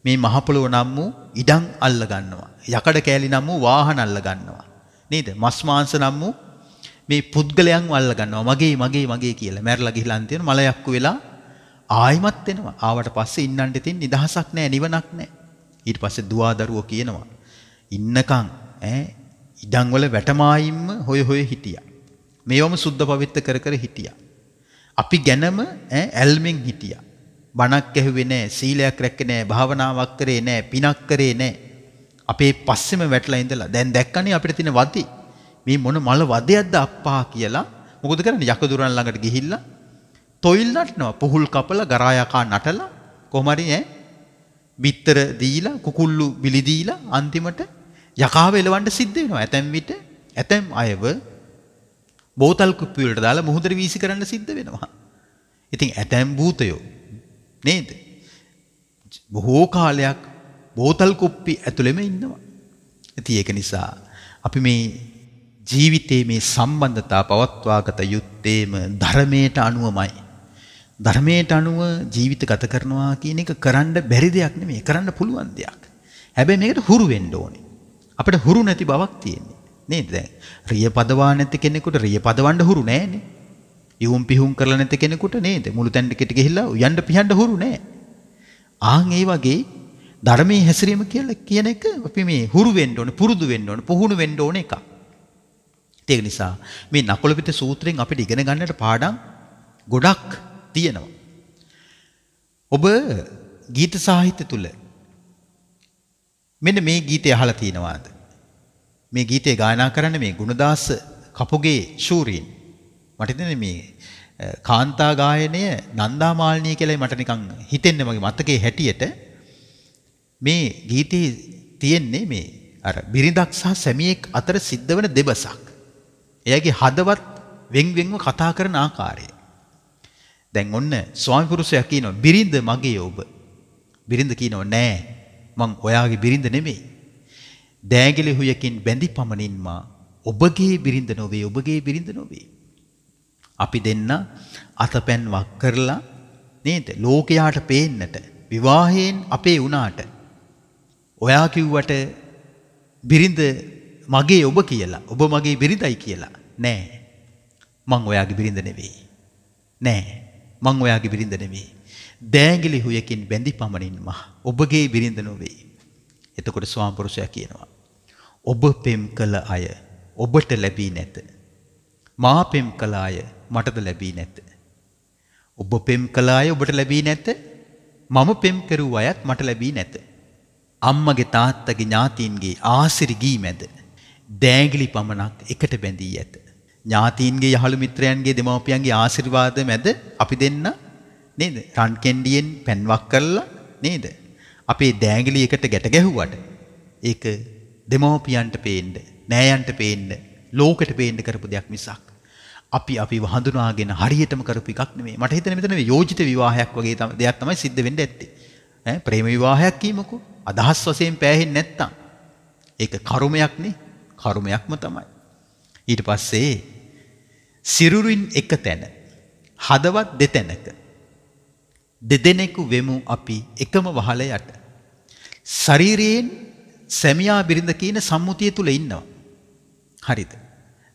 මේ මහ පොළොව නම් වූ ඉඩම් අල්ල ගන්නවා. යකඩ කෑලි නම් වූ වාහන අල්ල ගන්නවා. නේද? මස් මාංශ නම් වූ මේ පුද්ගලයන් වල්ල ගන්නවා මගේ මගේ මගේ කියලා මැරලා ගිහිලා අන්තිම මලයක්කු වෙලා ආයිමත් එනවා ආවට පස්සේ ඉන්නන්ට තින් නිදහසක් නැහැ නිවනක් නැහැ ඊට පස්සේ දුවා දරුවෝ කියනවා ඉන්නකම් ඈ ඉඩම් වල වැටමායින්ම හොය හොය හිටියා මේවම සුද්ධ පවිත්‍ර කර කර හිටියා අපි ගැනම ඈ ඇල්මෙන් හිටියා බණක් ඇහුවේ නැහැ සීලයක් රැක්කේ නැහැ භාවනාවක් කරේ නැහැ පිනක් කරේ නැහැ අපේ පස්සෙම වැටලා ඉඳලා දැන් දැක්කනේ අපිට තියෙන වදී මේ මොන මල වදයක්ද අප්පා කියලා මොකද කරන්නේ යකදුරන් ළඟට ගිහිල්ලා තොইল නටනවා පුහුල් කපලා ගරායකා නටලා කොහොම හරි ඈ බිත්තර දීලා කුකුල්ලු බිලි දීලා අන්තිමට යකාව එලවන්න සිද්ධ වෙනවා ඇතැම් විට ඇතැම් අයව බෝතල් කුප්පි වලට දාලා මුහුදට වීසි කරන්න සිද්ධ වෙනවා ඉතින් ඇතැම් භූතයෝ නේද බොහෝ කාලයක් බෝතල් කුප්පි ඇතුළෙම ඉන්නවා ඉතින් ඒක නිසා අපි මේ ජීවිතයේ මේ සම්බන්ධතා පවත්වාගත යුත්තේම ධර්මයට අනුවමයි. ධර්මයට අනුව ජීවිත ගත කරනවා කියන එක කරන්න බැරි දෙයක් නෙමෙයි කරන්න පුළුවන් දෙයක්. හැබැයි මේකට හුරු වෙන්න ඕනේ. අපිට හුරු නැති බවක් තියෙන්නේ. නේද දැන්? රිය පදවා නැති කෙනෙකුට රිය පදවන්න හුරු නෑනේ. යුම් පිහුම් කරලා නැති කෙනෙකුට නේද? මුළු තැන්ඩකට ගිහිල්ලා යන්න පිහන්න හුරු නෑ. ආන් ඒ වගේ ධර්මයේ හැසිරීම කියලා කියන එක අපි මේ හුරු වෙන්න ඕනේ, පුරුදු වෙන්න ඕනේ, පුහුණු වෙන්න ඕනේ එකක්. ඒක නිසා මේ නකුල පිට සූත්‍රයෙන් අපිට ඉගෙන ගන්නට පාඩම් ගොඩක් තියෙනවා. ඔබ ගීත සාහිත්‍ය තුල මෙන්න මේ ගීතය අහලා තියෙනවාද? මේ ගීතය ගායනා කරන්න මේ ගුණදාස කපුගේ ශූරීන් මට හිතෙන්නේ මේ කාන්තා ගායනය නන්දාමාලිනී කියලායි මට නිකන් හිතෙන්නේ මගේ මතකයේ හැටියට මේ ගීතේ තියෙන්නේ මේ අර බිරිඳක් සහ සැමියෙක් අතර සිද්ධ වෙන දෙබසක් එයාගේ හදවත් වෙන්වෙන්ව කතා කරන ආකාරය. දැන් ඔන්න ස්වාමි පුරුෂයා කියනවා බිරිඳ මගේ ඔබ. බිරිඳ කියනවා නෑ මං ඔයාගේ බිරිඳ නෙමෙයි. දෑගිලි හුයකින් බැඳි පමණින් මා ඔබගේ බිරිඳ නොවේ ඔබගේ බිරිඳ නොවේ. අපි දෙන්න අතපැන්වක් කරලා නේද ලෝකයාට පේන්නට විවාහයෙන් අපේ වුණාට ඔයා කිව්වට බිරිඳ මගේ ඔබ කියලා ඔබ මගේ බිරිඳයි කියලා නෑ මං ඔයාගේ බිරිඳ නෙවෙයි නෑ මං ඔයාගේ බිරිඳ නෙවෙයි දෑගිලි හුයකින් බැඳි පමණින්ම ඔබගේ බිරිඳ නොවෙයි එතකොට ස්වාම්පුරුෂයා කියනවා ඔබ පෙම් කළ අය ඔබට ලැබී නැත මා පෙම් කළ අය මටද ලැබී නැත ඔබ පෙම් කළ අය ඔබට ලැබී නැත මම පෙම් කරූ අයත් මට ලැබී නැත අම්මගේ තාත්තගේ ඥාතීන්ගේ ආසිරි ගී මැද දෑගිලි පමණක් එකට බැඳී ඇත. ඥාතීන්ගේ යහළු මිත්‍රයන්ගේ දෙමව්පියන්ගේ ආශිර්වාද මැද අපි දෙන්න නේද? රන් කෙන්ඩියෙන් පැන්වක් කරලා නේද? අපේ දෑගිලි එකට ගැට ගැහුවට ඒක දෙමව්පියන්ට පේන්න, නෑයන්ට පේන්න, ලෝකෙට පේන්න කරපු දෙයක් මිසක් අපි අපි හඳුනාගෙන හරියටම කරපු එකක් නෙමෙයි. මට හිතෙන මෙතන යෝජිත විවාහයක් වගේ දෙයක් තමයි සිද්ධ වෙන්න ඇත්තේ. ඈ ප්‍රේම විවාහයක් කියමුකෝ. අදහස් වශයෙන් පෑහෙන්නේ නැත්තම්. ඒක කර්මයක් නේ. කර්මයක්ම තමයි. ඊට පස්සේ සිරුරින් එක තැන හදවත් දෙතැනක දෙදෙනෙකු වෙමු අපි එකම වහල යට. ශරීරයෙන් සැමියා බිරිඳ කියන සම්මුතිය තුල ඉන්නවා. හරිද?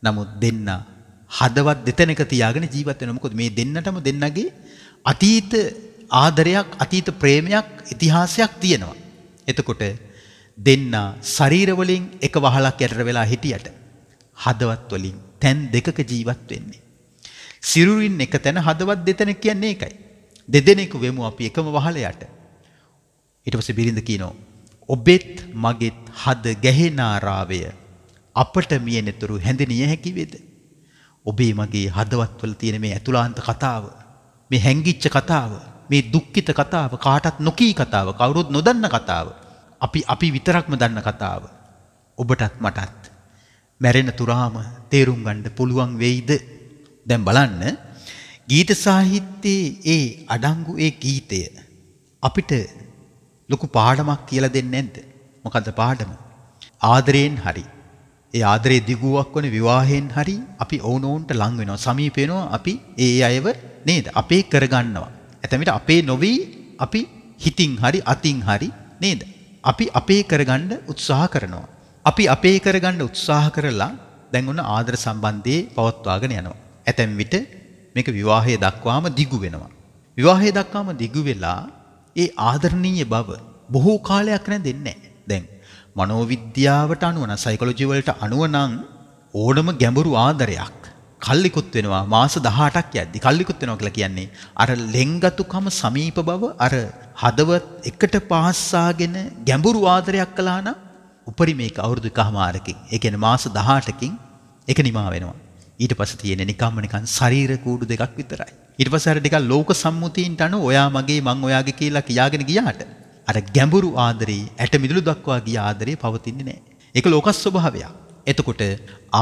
නමුත් දෙන්න හදවත් දෙතැනක තියාගෙන ජීවත් වෙනවා. මොකද මේ දෙන්නටම දෙන්නගේ අතීත ආදරයක් අතීත ප්‍රේමයක් ඉතිහාසයක් තියෙනවා. එතකොට දෙන්නා ශරීරවලින් එක වහලක් යටට වෙලා හිටියට හදවත් වලින් තැන් දෙකක ජීවත් වෙන්නේ. සිරුරින් එක තැන හදවත් දෙතැන කියන්නේ ඒකයි. දෙදෙනෙකු වෙමු අපි එකම වහලයට. ඊට පස්සේ බිරිඳ කියනෝ ඔබෙත් මගෙත් හද ගැහෙනාරාවය අපට මියනතුරු හැඳිනිය හැකි වේද? ඔබේ මගේ හදවත්වල තියෙන මේ ඇතුළාන්ත කතාව, මේ හැංගිච්ච කතාව, මේ දුක්ඛිත කතාව, කාටත් නොකී කතාව, කවුරුත් නොදන්න කතාව අපි අපි විතරක්ම දන්න කතාව. ඔබටත් මටත්. මැරෙන තුරාම තේරුම් ගණ්ඩ පුළුවන් වෙයිද. දැම් බලන්න ගීත සාහිත්‍යයේ ඒ අඩංගු ඒ ගීතය. අපිට ලොකු පාඩමක් කියල දෙන්න ඇද. මොකද පාඩම. ආදරයෙන් හරි. ඒ ආදරේ දිගුවක් වන විවාහයෙන් හරි අපි ඕනෝන්ට ලංවෙනවා සමීපෙනවා අපි ඒ අයව නේද අපේ කරගන්නවා. ඇතමිට අපේ නොවී අපි හිතින් හරි අතින් හරි නේද. අපි අපේ කරගන්න උත්සාහ කරනවා. අපි අපේ කරගන්න උත්සාහ කරලා දැන් ඔන්න ආදර සම්බන්ධයේ පවත්වාගෙන යනවා. ඇතැම් විට මේක විවාහය දක්වාම දිගු වෙනවා. විවාහය දක්වාම දිගු වෙලා ඒ ආදරණීය බව බොහෝ කාලයක් නැදෙන්නේ නැහැ. දැන් මනෝවිද්‍යාවට අනුව නම් සයිකොලොජි වලට අනුව නම් ඕනම ගැඹුරු ආදරයක් කල්ලිකුත් වෙනවා මාස 18ක් යද්දි කල්ලිකුත් වෙනවා කියලා කියන්නේ අර ලෙන්ගතුකම සමීප බව අර හදවත් එකට පහස්සාගෙන ගැඹුරු ආදරයක් කළා නම් උපරි මේක අවුරුදු කහමාරකින් ඒ කියන්නේ මාස 18කින් ඒක නිමා වෙනවා ඊට පස්සේ තියෙන්නේ නිකම්ම නිකන් ශරීර කූඩු දෙකක් විතරයි ඊට පස්සේ අර නිකන් ලෝක සම්මුතියින්ට අනුව ඔයා මගේ මං ඔයාගේ කියලා කියාගෙන ගියාට අර ගැඹුරු ආදරේ ඇට මිදුළු දක්වා ගිය ආදරේ පවතින්නේ නැහැ ඒක ලෝක ස්වභාවයක් එතකොට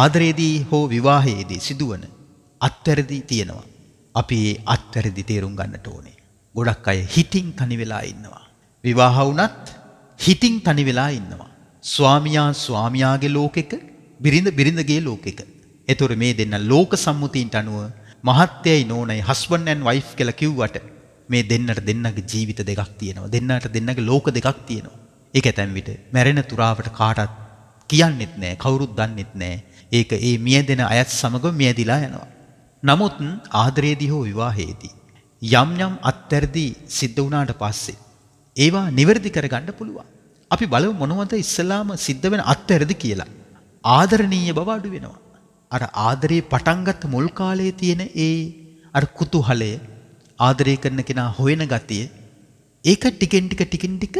ආදරයේදී හෝ විවාහයේදී සිදුවන අත්තරදි තියෙනවා. අපි ඒ අත්තරදි තේරුම් ගන්නට ඕනේ. ගොඩක් අය හිතින් තනි වෙලා ඉන්නවා. විවාහ වුණත් හිතින් තනි වෙලා ඉන්නවා. ස්වාමියා ස්වාමියාගේ ලෝකෙක, බිරිඳ බිරිඳගේ ලෝකෙක. ඒතර මේ දෙන්න ලෝක සම්මුතියට අනුව මහත්යයි නෝනයි හස්බන්ඩ් ඇන්ඩ් වයිෆ් කියලා කිව්වට මේ දෙන්නට දෙන්නගේ ජීවිත දෙකක් තියෙනවා. දෙන්නට දෙන්නගේ ලෝක දෙකක් තියෙනවා. ඒක ඇතැම් විට මැරෙන තුරාවට කාටත් කියන්නෙත් නෑ කවුරුත් දන්නෙත් නෑ. ඒක ඒ මියදෙන අයත් සමග මියදිලා යනවා. නමුත් ආදරයේදී හෝ විවාහයේදී යම් යම් අත්තරදි සිද්ධ වුණාට පස්සේ ඒවා නිවැරදි කරගන්න පුළුවන්. අපි බලමු මොනවද ඉස්සලාම සිද්ධ වෙන අත්තරදි කියලා. ආදරණීය බව අඩු වෙනවා. අර ආදරේ පටන්ගත් මුල් කාලයේ තියෙන ඒ අර කුතුහලය ආදරය කරන කෙනා හොයන ගතිය ඒක ටිකෙන් ටික ටිකෙන් ටික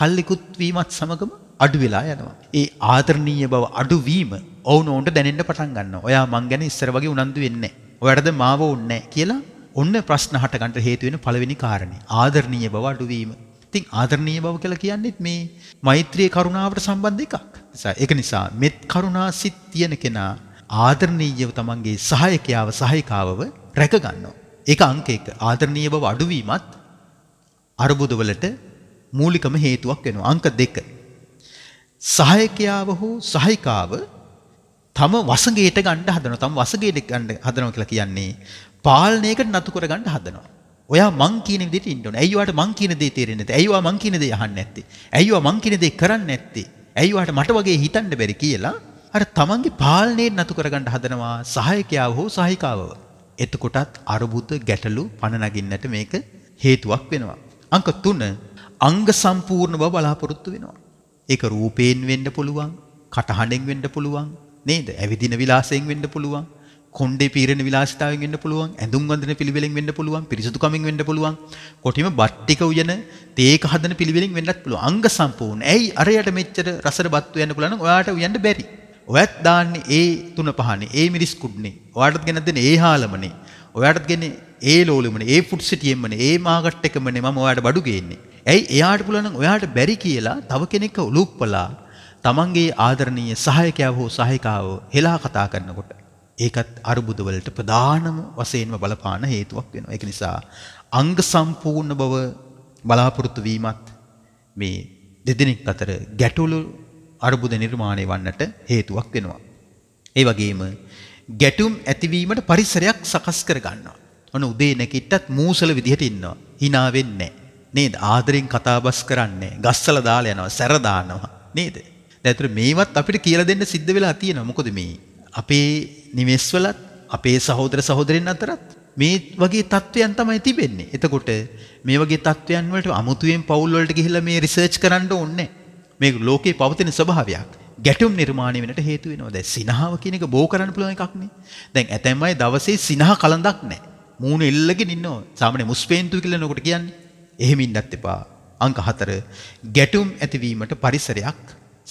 කල්ලිකුත් වීමත් සමගම අඩු වෙලා යනවා. ඒ ආදරණීය බව අඩුවීම ඔවුන ඔවුන්ට දැනෙන්න පටන් ගන්නවා. ඔයා මං ගැන ඉස්සර වගේ උනන්දු වෙන්නේ නැහැ. ඔයාටද මාව ඕනේ නැහැ කියලා ඔන්න ප්‍රශ්න හටගන්න හේතු වෙන පළවෙනි කාරණේ. ආදරණීය බව අඩුවීම. ඉතින් ආදරණීය බව කියලා කියන්නේත් මේ මෛත්‍රියේ කරුණාවට සම්බන්ධ එකක්. ඒක නිසා මෙත් කරුණා සිත් තියෙන කෙනා ආදරණීයව තමන්ගේ සහායකයාව සහායිකාවව රැක ගන්නවා. ඒක අංක එක. ආදරණීය බව අඩුවීමත් අරුබුදවලට මූලිකම හේතුවක් වෙනවා. අංක දෙක. සහායකයාව හෝ සහායිකාව තම වසඟයට ගන්න හදනවා. තම වසඟයට ගන්න හදනවා කියලා කියන්නේ පාලනයකට නතු කර ගන්න හදනවා. ඔයා මං කියන විදිහට ඉන්න ඕනේ. ඇයි ඔයාට මං කියන දේ තේරෙන්නේ නැත්තේ? ඇයි ඔයා මං කියන දේ අහන්නේ නැත්තේ? ඇයි ඔයා මං කියන දේ කරන්නේ නැත්තේ? ඇයි ඔයාට මට වගේ හිතන්න බැරි කියලා අර තමන්ගේ පාලනයට නතු කර ගන්න හදනවා සහායකයාව හෝ සහායිකාවව. එතකොටත් අරුබුද ගැටලු පණ නගින්නට මේක හේතුවක් වෙනවා. අංක 3 අංග සම්පූර්ණ බව බලාපොරොත්තු වෙනවා. ඒක රූපයෙන් වෙන්න පුළුවන්, කටහඬෙන් වෙන්න පුළුවන්, නේද? ඇවිදින විලාසයෙන් වෙන්න පුළුවන්, කොණ්ඩේ පීරණ විලාසිතාවෙන් වෙන්න පුළුවන්, ඇඳුම් වඳින පිළිවෙලෙන් වෙන්න පුළුවන්, පිරිසුදුකමින් වෙන්න පුළුවන්, කොටිම බත් ටික උයන තේක හදන පිළිවෙලෙන් වෙන්නත් පුළුවන්. අංග සම්පූර්ණ. ඇයි අරයට මෙච්චර රසර බත් උයන්න පුළුවන් නම් ඔයාට උයන්න බැරි. ඔයත් දාන්නේ ඒ තුන පහනේ, ඒ මිරිස් කුඩ්නේ. ඔයාටත් ගෙනත් දෙන්නේ ඒ හාලමනේ. ඔයාටත් ගෙන්නේ ඒ ලෝලෙමනේ ඒ ෆුඩ් සිටියෙමනේ ඒ මාකට් එකමනේ මම ඔයාට බඩු ගේන්නේ. ඇයි එයාට පුළුවන් ඔයාට බැරි කියලා තව කෙනෙක්ව උලුප්පලා තමන්ගේ ආදරණීය සහායකයව හෝ සහායිකාව හෙලා කතා කරනකොට ඒකත් අරුබුදවලට ප්‍රධානම වශයෙන්ම බලපාන හේතුවක් වෙනවා. ඒක නිසා අංග සම්පූර්ණ බව බලාපොරොත්තු වීමත් මේ දෙදෙනෙක් අතර ගැටලු අරුබුද නිර්මාණය වන්නට හේතුවක් වෙනවා. ඒ වගේම ගැටුම් ඇතිවීමට පරිසරයක් සකස් කර ගන්නවා. ඔන්න උදේ නැගිට්ටත් මූසල විදිහට ඉන්නවා. hina වෙන්නේ නේද? ආදරෙන් කතාබස් කරන්නේ. ගස්සලා දාලා යනවා, සැර දානවා. නේද? දැන් මේවත් අපිට කියලා දෙන්න සිද්ධ වෙලා තියෙනවා. මොකද මේ අපේ නිවෙස්වලත් අපේ සහෝදර සහෝදරින් අතරත් මේ වගේ තත්ත්වයන් තමයි තිබෙන්නේ. එතකොට මේ වගේ තත්ත්වයන් වලට අමුතුවෙන් පවුල් වලට ගිහිල්ලා මේ රිසර්ච් කරන්න ඕනේ. මේක ලෝකේ පවතින ස්වභාවයක්. ගැටුම් නිර්මාණය වෙනට හේතු වෙනවා. දැන් සිනහව කියන එක බෝ කරන්න පුළුවන් එකක් නේ. දැන් ඇතැම් අය දවසේ සිනහ කලඳක් නැහැ. මූුණ එල්ලගෙන ඉන්න සාමන මුස්පේන්තු කියලනකොට කියන්නේ එහෙමින් දත් එපා අංක හතර ගැටුම් ඇතිවීමට පරිසරයක්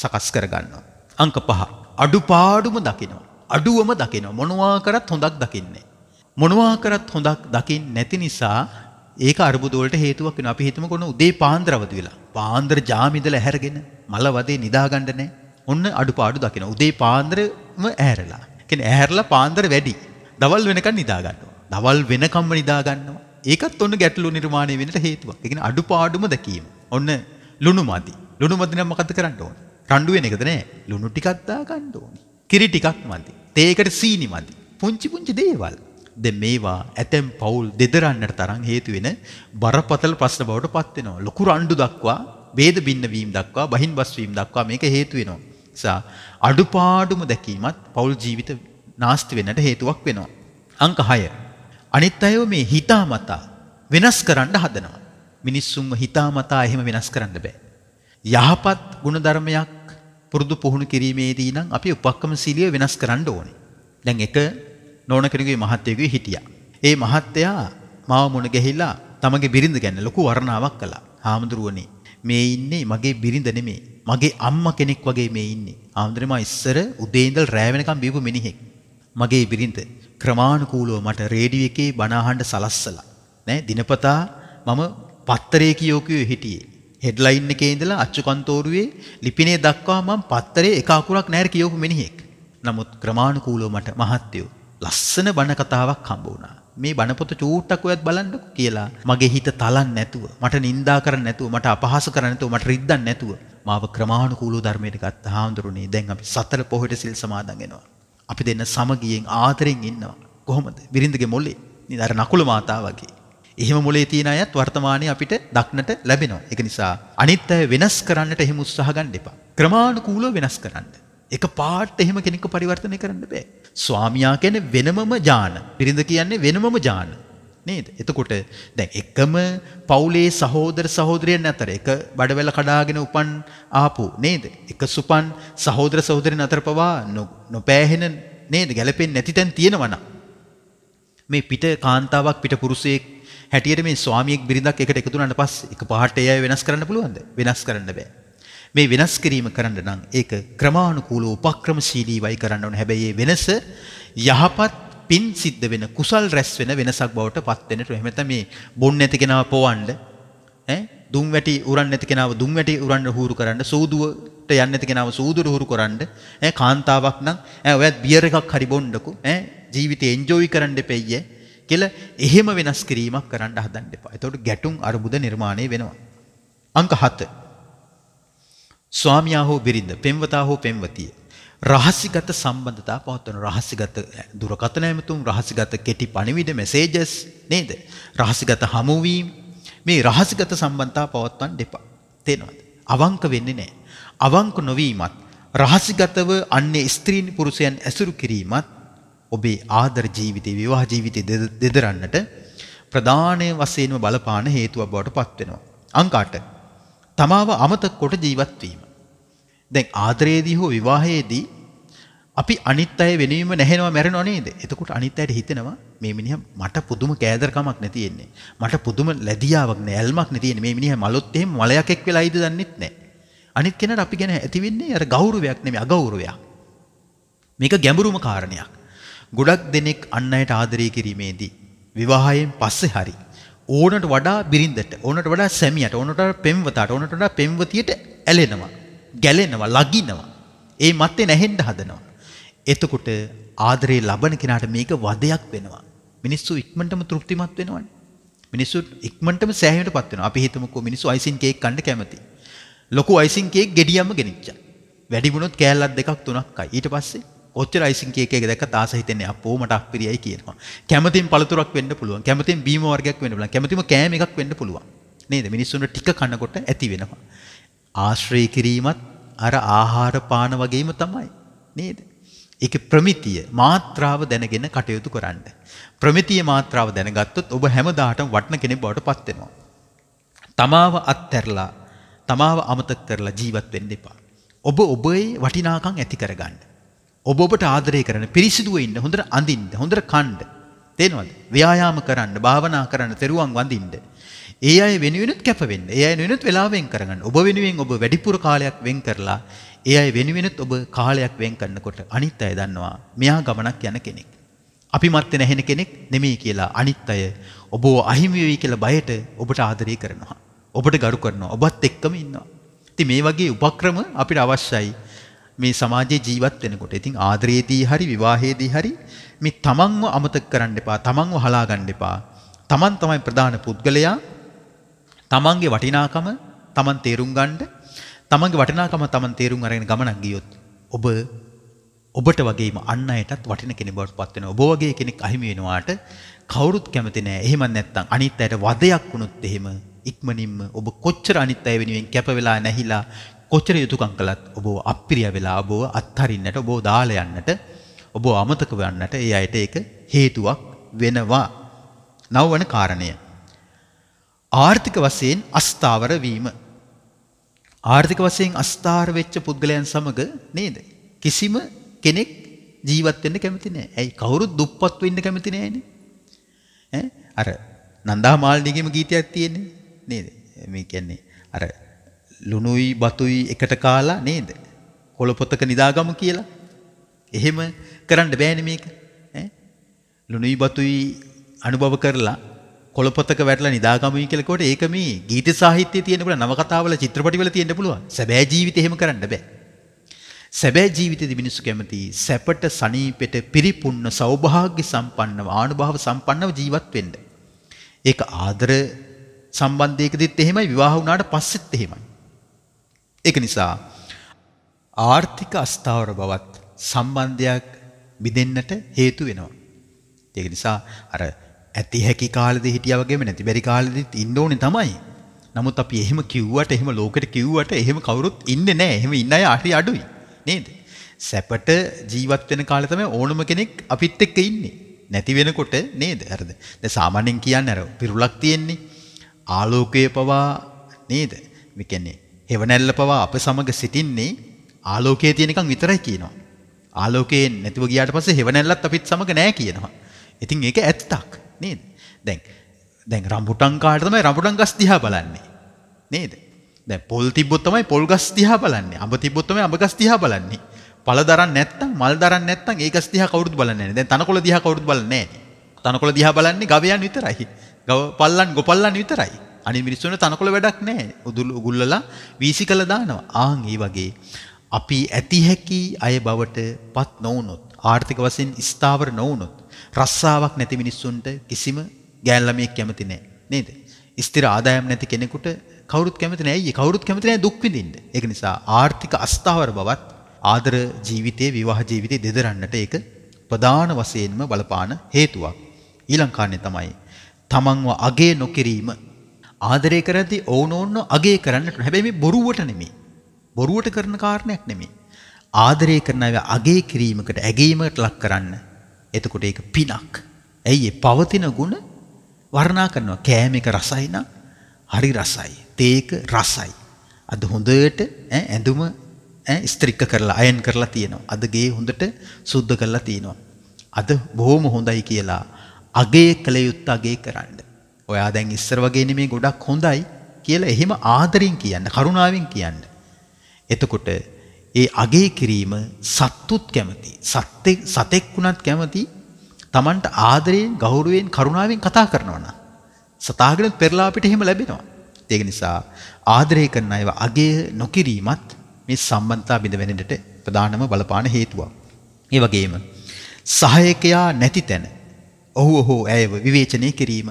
සකස් කරගන්නවා. අංක පහ අඩුපාඩුම දකිනවා. අඩුවම දකිනවා මොනවා කරත් හොඳක් දකින්නේ. මොනවා කරත් හොඳක් දකින් නැති නිසා ඒක අරබුදවලට හේතුවක් වෙන අපි හිතමු කොන උදේ පාන්දරවද වෙලා පාන්දර ජාමිදල ඇහැරගෙන මල වදේ නිදාගන්න නැහැ. ඔන්න අඩුපාඩු දකින්න. උදේ පාන්දරම ඇහැරලා. කියන්නේ ඇහැරලා පාන්දර වැඩි. දවල් වෙනකන් නිදාගන්නවා. දවල් වෙනකම්ම නිදා ගන්නවා. ඒකත් ඔන්න ගැටලු නිර්මාණය වෙන්නට හේතුවක්. ඒ කියන්නේ අඩුපාඩුම දැකීම. ඔන්න ලුණු මදි. ලුණු මදි නම් මොකද කරන්න ඕනේ? රණ්ඩු වෙන එකද නෑ. ලුණු ටිකක් දා ගන්න ඕනේ. කිරි ටිකක් මදි. තේකට සීනි මදි. පුංචි පුංචි දේවල්. දැන් මේවා ඇතැම් පවුල් දෙදරන්නට තරම් හේතු වෙන බරපතල ප්‍රශ්න බවට පත් වෙනවා. ලොකු රණ්ඩු දක්වා, ભેද බින්න වීම දක්වා, බහින්බස් වීම දක්වා මේක හේතු වෙනවා. නිසා අඩුපාඩුම දැකීමත් පවුල් ජීවිත නාස්ති වෙන්නට හේතුවක් වෙනවා. අංක 6 අනිත් අයව මේ හිතාමතා වෙනස් කරන්න හදනවා. මිනිස්සුන්ව හිතාමතා එහෙම වෙනස් කරන්න බෑ. යහපත් ගුණධර්මයක් පුරුදු පුහුණු කිරීමේදී නම් අපි උපක්කම සීලිය වෙනස් කරන්න ඕනේ. දැන් එක නෝන කෙනෙකුගේ මහත්තයෙකුගේ හිටියා. ඒ මහත්තයා මාව මුණ ගැහිලා තමගේ බිරිඳ ගැන ලොකු වර්ණාවක් කළා. හාමුදුරුවනේ මේ ඉන්නේ මගේ බිරිඳ නෙමේ. මගේ අම්මා කෙනෙක් වගේ මේ ඉන්නේ. ආන්දරේ මා ඉස්සර උදේ ඉඳල් රෑ වෙනකම් බීපු මිනිහෙක්. මගේ බිරිඳ ක්‍රමානුකූලව මට රේඩියෝ එකේ බණ අහන්න සලස්සලා නෑ දිනපතා මම පත්තරේ කියෝ කියෝ හිටියේ හෙඩ්ලයින් එකේ ඉඳලා අච්චු කන්තෝරුවේ ලිපිනේ දක්වා මම පත්තරේ එක අකුරක් නැහැ කියවපු මිනිහෙක් නමුත් ක්‍රමානුකූලව මට මහත්යෝ ලස්සන බණ කතාවක් හම්බ වුණා මේ බණපොත චූට්ටක් ඔයත් බලන්නකො කියලා මගේ හිත තලන්න නැතුව මට නින්දා කරන්න නැතුව මට අපහාස කරන්න නැතුව මට රිද්දන්න නැතුව මාව ක්‍රමානුකූලව ධර්මයට ගත්ත හාමුදුරනේ දැන් අපි සතර පොහෙට සිල් සමාදන් වෙනවා අපි දෙන්න සමගියෙන් ආතරෙන් ඉන්නවා. කොහොමද? බිරිඳගේ මොලේ. නේද? අර නකුල මාතා වගේ. එහෙම මොලේ තියෙන අයත් වර්තමානයේ අපිට දක්නට ලැබෙනවා. ඒක නිසා අනිත් අය වෙනස් කරන්නට එහෙම උත්සාහ ගන්න එපා. ක්‍රමානුකූලව වෙනස් කරන්න. එක පාට එහෙම කෙනෙක්ව පරිවර්තනය කරන්න බෑ. ස්වාමියා කියන්නේ වෙනමම ජාන. බිරිඳ කියන්නේ වෙනමම ජාන. නේද. එතකොට දැන් එකම පවුලේ සහෝදර සහෝදරයන් අතර එක බඩවැල කඩාගෙන උපන් ආපු නේද? එක සුපන් සහෝදර සහෝදරයන් අතර පවා නොපෑහෙන නේද ගැළපෙන්නේ නැති තැන් තියෙනවනම් මේ පිට කාන්තාවක් පිට පුරුෂයෙක් හැටියට මේ ස්වාමියෙක් බිරිඳක් එකට එකතු වුණාට පස්සේ එක පාට එයයි වෙනස් කරන්න පුළුවන්ද? වෙනස් කරන්න බෑ. මේ වෙනස් කිරීම කරන්න නම් ඒක ක්‍රමානුකූලව උපක්‍රමශීලීවයි කරන්න ඕන. හැබැයි මේ වෙනස යහපත් පින් සිද්ධ වෙන කුසල් රැස් වෙන වෙනසක් බවට පත් වෙනට එහෙම නැත්නම් මේ බොන් නැති කෙනාව පොවන්න ඈ දුම් වැටි උරන් නැති කෙනාව දුම් වැටි උරන්න හුරු කරන්න සූදුවට යන්නේ නැති කෙනාව සූදුවට හුරු කරන්න ඈ කාන්තාවක් නම් ඈ ඔයත් බියර් එකක් හරි බොන්නකෝ ඈ ජීවිතේ එන්ජොයි කරන්න දෙපෙయ్యේ කියලා එහෙම වෙනස් කිරීමක් කරන්න හදන්න එපා. එතකොට ගැටුම් අරුබුද නිර්මාණය වෙනවා. අංක 7 ස්වාමියා හෝ බිරිඳ පෙම්වතා හෝ පෙම්වතිය රහසිගත සම්බන්ධතා පවත්වන රහසිගත දුරකථන ඇමතුම් රහසිගත කෙටි පණිවිඩ මෙසේජස් නේද රහසිගත හමුවීම් මේ රහසිගත සම්බන්ධතා පවත්වන්න දෙපා තේනවද අවංක වෙන්නේ නැහැ අවංක නොවීමත් රහසිගතව අන්නේ ස්ත්‍රීන් පුරුෂයන් ඇසුරු කිරීමත් ඔබේ ආදර ජීවිතේ විවාහ ජීවිතේ දෙදරන්නට ප්‍රධාන වශයෙන්ම බලපාන හේතුවක් බවට පත් වෙනවා අංක 8 තමාව අමතක කොට ජීවත් වීම දැන් ආදරයේදී හෝ විවාහයේදී අපි අනිත් අය වෙනුවෙන්ම නැහෙනවා මැරෙනවා නේද? එතකොට අනිත් අයට හිතෙනවා මේ මිනිහා මට පුදුම කෑදරකමක් නැති ඉන්නේ. මට පුදුම ලැබියාවක් නෑ, ඇල්මක් නැති ඉන්නේ. මේ මිනිහා මලොත් එහෙම මලයක් එක් වෙලායිද දන්නෙත් නෑ. අනිත් කෙනාට අපි ගැන ඇති වෙන්නේ අර ගෞරවයක් නෙමෙයි අගෞරවයක්. මේක ගැඹුරුම කාරණයක්. ගොඩක් දෙනෙක් අන් අයට ආදරය කිරීමේදී විවාහයෙන් පස්සේ හරි ඕනට වඩා බිරිඳට ඕනට වඩා සැමියාට ඕනට වඩා පෙම්වතාට ඕනට වඩා පෙම්වතියට ඇලෙනවා. ගැලෙනවා ලගිනවා. ඒ මත්තේ නැහෙන්න හදනවා. එතකොට ආදරේ ලබන කෙනාට මේක වදයක් වෙනවා. මිනිස්සු ඉක්මනටම තෘප්තිමත් වෙනවනේ. මිනිස්සු ඉක්මනටම සෑහීමටපත් වෙනවා. අපි හිතමුකෝ මිනිස්සු අයිසින් කේක් කන්න කැමති. ලොකු අයිසින් කේක් ගෙඩියම්ම ගෙනිච්චා. වැඩි වුණොත් කෑල්ලක් දෙකක් තුනක්යි. ඊට පස්සේ ඔච්චර අයිසින් කේක් එක දැක්කත් ආස හිතෙන්නේ අපෝ මට අප්පිරියයි කියනවා. කැමතිම පළතුරක් වෙන්න පුළුවන්. කැමතිම බීම වර්ගයක් වෙන්න පුළුවන්. කැමතිම කෑම එකක් වෙන්න පුළුවන්. නේද? මිනිස්සුන්ට ටික කනකොට ඇති වෙනවා. ආශ්‍රය කිරීමත් අර ආහාර පාන වගේම තමයි නේද? ඒක ප්‍රමිතිය මාත්‍රාව දැනගෙන කටයුතු කරන්න. ප්‍රමිතිය මාත්‍රාව දැනගත්තොත් ඔබ හැමදාටම වටන කෙනෙක් බවට පත් වෙනවා. තමාව අත්හැරලා තමාව අමතක කරලා ජීවත් වෙන්න එපා. ඔබ ඔබේ වටිනාකම් ඇති කරගන්න. ඔබ ඔබට ආදරය කරන පිරිසිදුව ඉන්න හොඳට අඳින්න හොඳට කන්න. තේනවද? ව්‍යායාම කරන්න, භාවනා කරන්න, තෙරුවන් වඳින්න. ඒ අය වෙනුවෙනුත් කැපවෙන්න. ඒ අය වෙනුවෙනුත් වෙලාවෙන් කරගන්න. ඔබ වෙනුවෙන් ඔබ වැඩිපුර කාලයක් වෙන් කරලා ඒ අය වෙනුවෙනුත් ඔබ කාලයක් වෙන් කරනකොට අනිත් අය දන්නවා මෙයා ගමනක් යන කෙනෙක්. අපිමත් නැහෙන කෙනෙක් නෙමෙයි කියලා අනිත් අය ඔබව අහිමි වෙයි කියලා බයට ඔබට ආදරය කරනවා. ඔබට ගරු කරනවා. ඔබත් එක්කම ඉන්නවා. ඉතින් මේ වගේ උපක්‍රම අපිට අවශ්‍යයි. මේ සමාජයේ ජීවත් වෙනකොට. ඉතින් ආදරයේදී හරි විවාහයේදී හරි මේ තමන්ව අමතක කරන්න එපා. තමන්ව හලා ගන්න එපා. තමන් තමයි ප්‍රධාන පුද්ගලයා. තමන්ගේ වටිනාකම තමන් තේරුම් ගන්ඩ තමන්ගේ වටිනාකම තමන් තේරුම් අරගෙන ගමනක් ගියොත් ඔබ ඔබට වගේම අන්න අයටත් වටින කෙනෙ බවට පත්වෙන ඔබ වගේ කෙනෙක් අහිමිවෙනවාට කවුරුත් කැමති නෑ එහෙම නැත්තම් අනිත් අයට වදයක් වුණොත් එහෙම ඉක්මනින්ම ඔබ කොච්චර අනිත් අය වෙනුවෙන් කැප වෙලා නැහිලා කොච්චර යුතුයකම් කළත් ඔබ අප්‍රිය වෙලා ඔබ අත්හරින්නට ඔබ දාලා යන්නට ඔබ අමතක වන්නට ඒ අයට ඒක හේතුවක් වෙනවා. නවවන කාරණය ආර්ථික වශයෙන් අස්ථාවර වීම. ආර්ථික වශයෙන් අස්ථාර වෙච්ච පුද්ගලයන් සමග නේද? කිසිම කෙනෙක් ජීවත් වෙන්න කැමති නෑ. ඇයි කවුරුත් දුප්පත් වෙන්න කැමති නෑනේ. ඈ අර නන්දා මාලිනීගේම ගීතයක් තියෙන්නේ නේද? මේ කියන්නේ අර ලුණුයි බතුයි එකට කාලා නේද? කොළපොතක නිදාගමු කියලා. එහෙම කරන්න බෑනේ මේක. ඈ ලුණුයි බතුයි අනුභව කරලා කොළපොතක වැටලා නිදාගමයි කියලා කොට ඒක මේ ගීත සාහිත්‍යයේ තියෙන පුළුවන් නවකතාවල චිත්‍රපටිවල තියෙන්න පුළුවන්. සැබෑ ජීවිතේ එහෙම කරන්න බෑ. සැබෑ ජීවිතයේදී මිනිස්සු කැමති සැපට සනීපෙට පිරිපුන්න සෞභාග්‍ය සම්පන්නව ආනුභාව සම්පන්නව ජීවත් වෙන්න. ඒක ආදර සම්බන්ධයකදීත් එහෙමයි විවාහ වුණාට පස්සෙත් එහෙමයි. ඒක නිසා ආර්ථික අස්ථාවර බවත් සම්බන්ධයක් මිදෙන්නට හේතු වෙනවා. ඒක නිසා අර ඇති හැකි කාලෙදි හිටියා වගේම නැති බැරි කාලෙදිත් ඉන්න ඕනේ තමයි. නමුත් අපි එහෙම කිව්වට එහෙම ලෝකෙට කිව්වට එහෙම කවුරුත් ඉන්නේ නැහැ. එහෙම ඉන්න අය හරි අඩුයි. නේද? සැපට ජීවත් වෙන කාලේ තමයි ඕනම කෙනෙක් අපිත් එක්ක ඉන්නේ. නැති වෙනකොට නේද? හරිද? දැන් සාමාන්‍යයෙන් කියන්නේ අර පිරුලක් තියෙන්නේ. ආලෝකයේ පවා නේද? මේ කියන්නේ හෙවණැල්ල පවා අප සමග සිටින්නේ ආලෝකයේ තියෙනකන් විතරයි කියනවා. ආලෝකයෙන් නැතිව ගියාට පස්සේ හෙවණැල්ලත් අපිත් සමග නෑ කියනවා. ඉතින් ඒක ඇත්තක්. නේද දැන් දැන් රම්බුටන් කාට තමයි රම්බුටන් ගස් දිහා බලන්නේ නේද දැන් පොල් තිබ්බොත් තමයි පොල් ගස් දිහා බලන්නේ අඹ තිබ්බොත් තමයි අඹ ගස් දිහා බලන්නේ පල දරන්න නැත්තම් මල් දරන්න නැත්තම් ඒ ගස් දිහා කවුරුත් බලන්නේ නැහැ දැන් තනකොළ දිහා කවුරුත් බලන්නේ නැහැ තනකොළ දිහා බලන්නේ ගවයන් විතරයි ගව පල්ලන් ගොපල්ලන් විතරයි අනි මිනිස්සුන්ට තනකොළ වැඩක් නැහැ උදුළු උගුල්ලලා වීසි කළ දානවා ආන් ඒ වගේ අපි ඇති හැකි අය බවට පත් නොවුනොත් ආර්ථික වශයෙන් ස්ථාවර නොවුනොත් රස්සාවක් නැති මිනිස්සුන්ට කිසිම ගෑල්ළමයෙක් කැමති නෑ නේද? ස්ථිර ආදායම් නැති කෙනෙකුට කවුරුත් කැමති නෑ. ඒ කවුරුත් කැමති නෑ දුක් විඳින්න. ඒක නිසා ආර්ථික අස්ථාවර බවත් ආදර ජීවිතයේ විවාහ ජීවිතයේ දෙදරන්නට ඒක ප්‍රධාන වශයෙන්ම බලපාන හේතුවක්. ඊළඟ කාරණේ තමයි තමන්ව අගේ නොකිරීම. ආදරය කරද්දී ඕනෝන්න අගේ කරන්නට හැබැයි මේ බොරුවට නෙමෙයි. බොරුවට කරන කාරණයක් නෙමෙයි. ආදරය කරන අය අගේ කිරීමකට ඇගීමකට ලක් කරන්න එතකොට ඒක පිනක්. ඇයි පවතින ගුණ වර්ණා කරනවා. කෑම එක රසයි නම් හරි රසයි. තේක රසයි. අද හොඳට ඇඳුම ස්ත්‍රික්ක කරලා අයන් කරලා තියෙනවා. අද ගේ හොඳට සුද්ධ කරලා තියෙනවා. අද බොහොම හොඳයි කියලා අගේ කළ යුත්ත අගේ කරන්න. ඔයා දැන් ඉස්සර වගේ නෙමේ ගොඩක් හොඳයි කියලා එහෙම ආදරෙන් කියන්න, කරුණාවෙන් කියන්න. එතකොට ඒ අගේ කිරීම සත්තුත් කැමති. සතෙක් වුණත් කැමති තමන්ට ආදරයෙන් ගෞරුවෙන් කරුණාවෙන් කතා කරනවන. සතාගෙනත් පෙරලා අපිට එහෙම ලැබෙනවා. ඒක නිසා ආදරය කරන අයව අගේ නොකිරීමත් මේ සම්බන්ධතා බිඳවෙන්නට ප්‍රධානම බලපාන හේතුවක්. ඒ වගේම සහායකයා නැති තැන ඔහු ඔහු ඇයව විවේචනය කිරීම.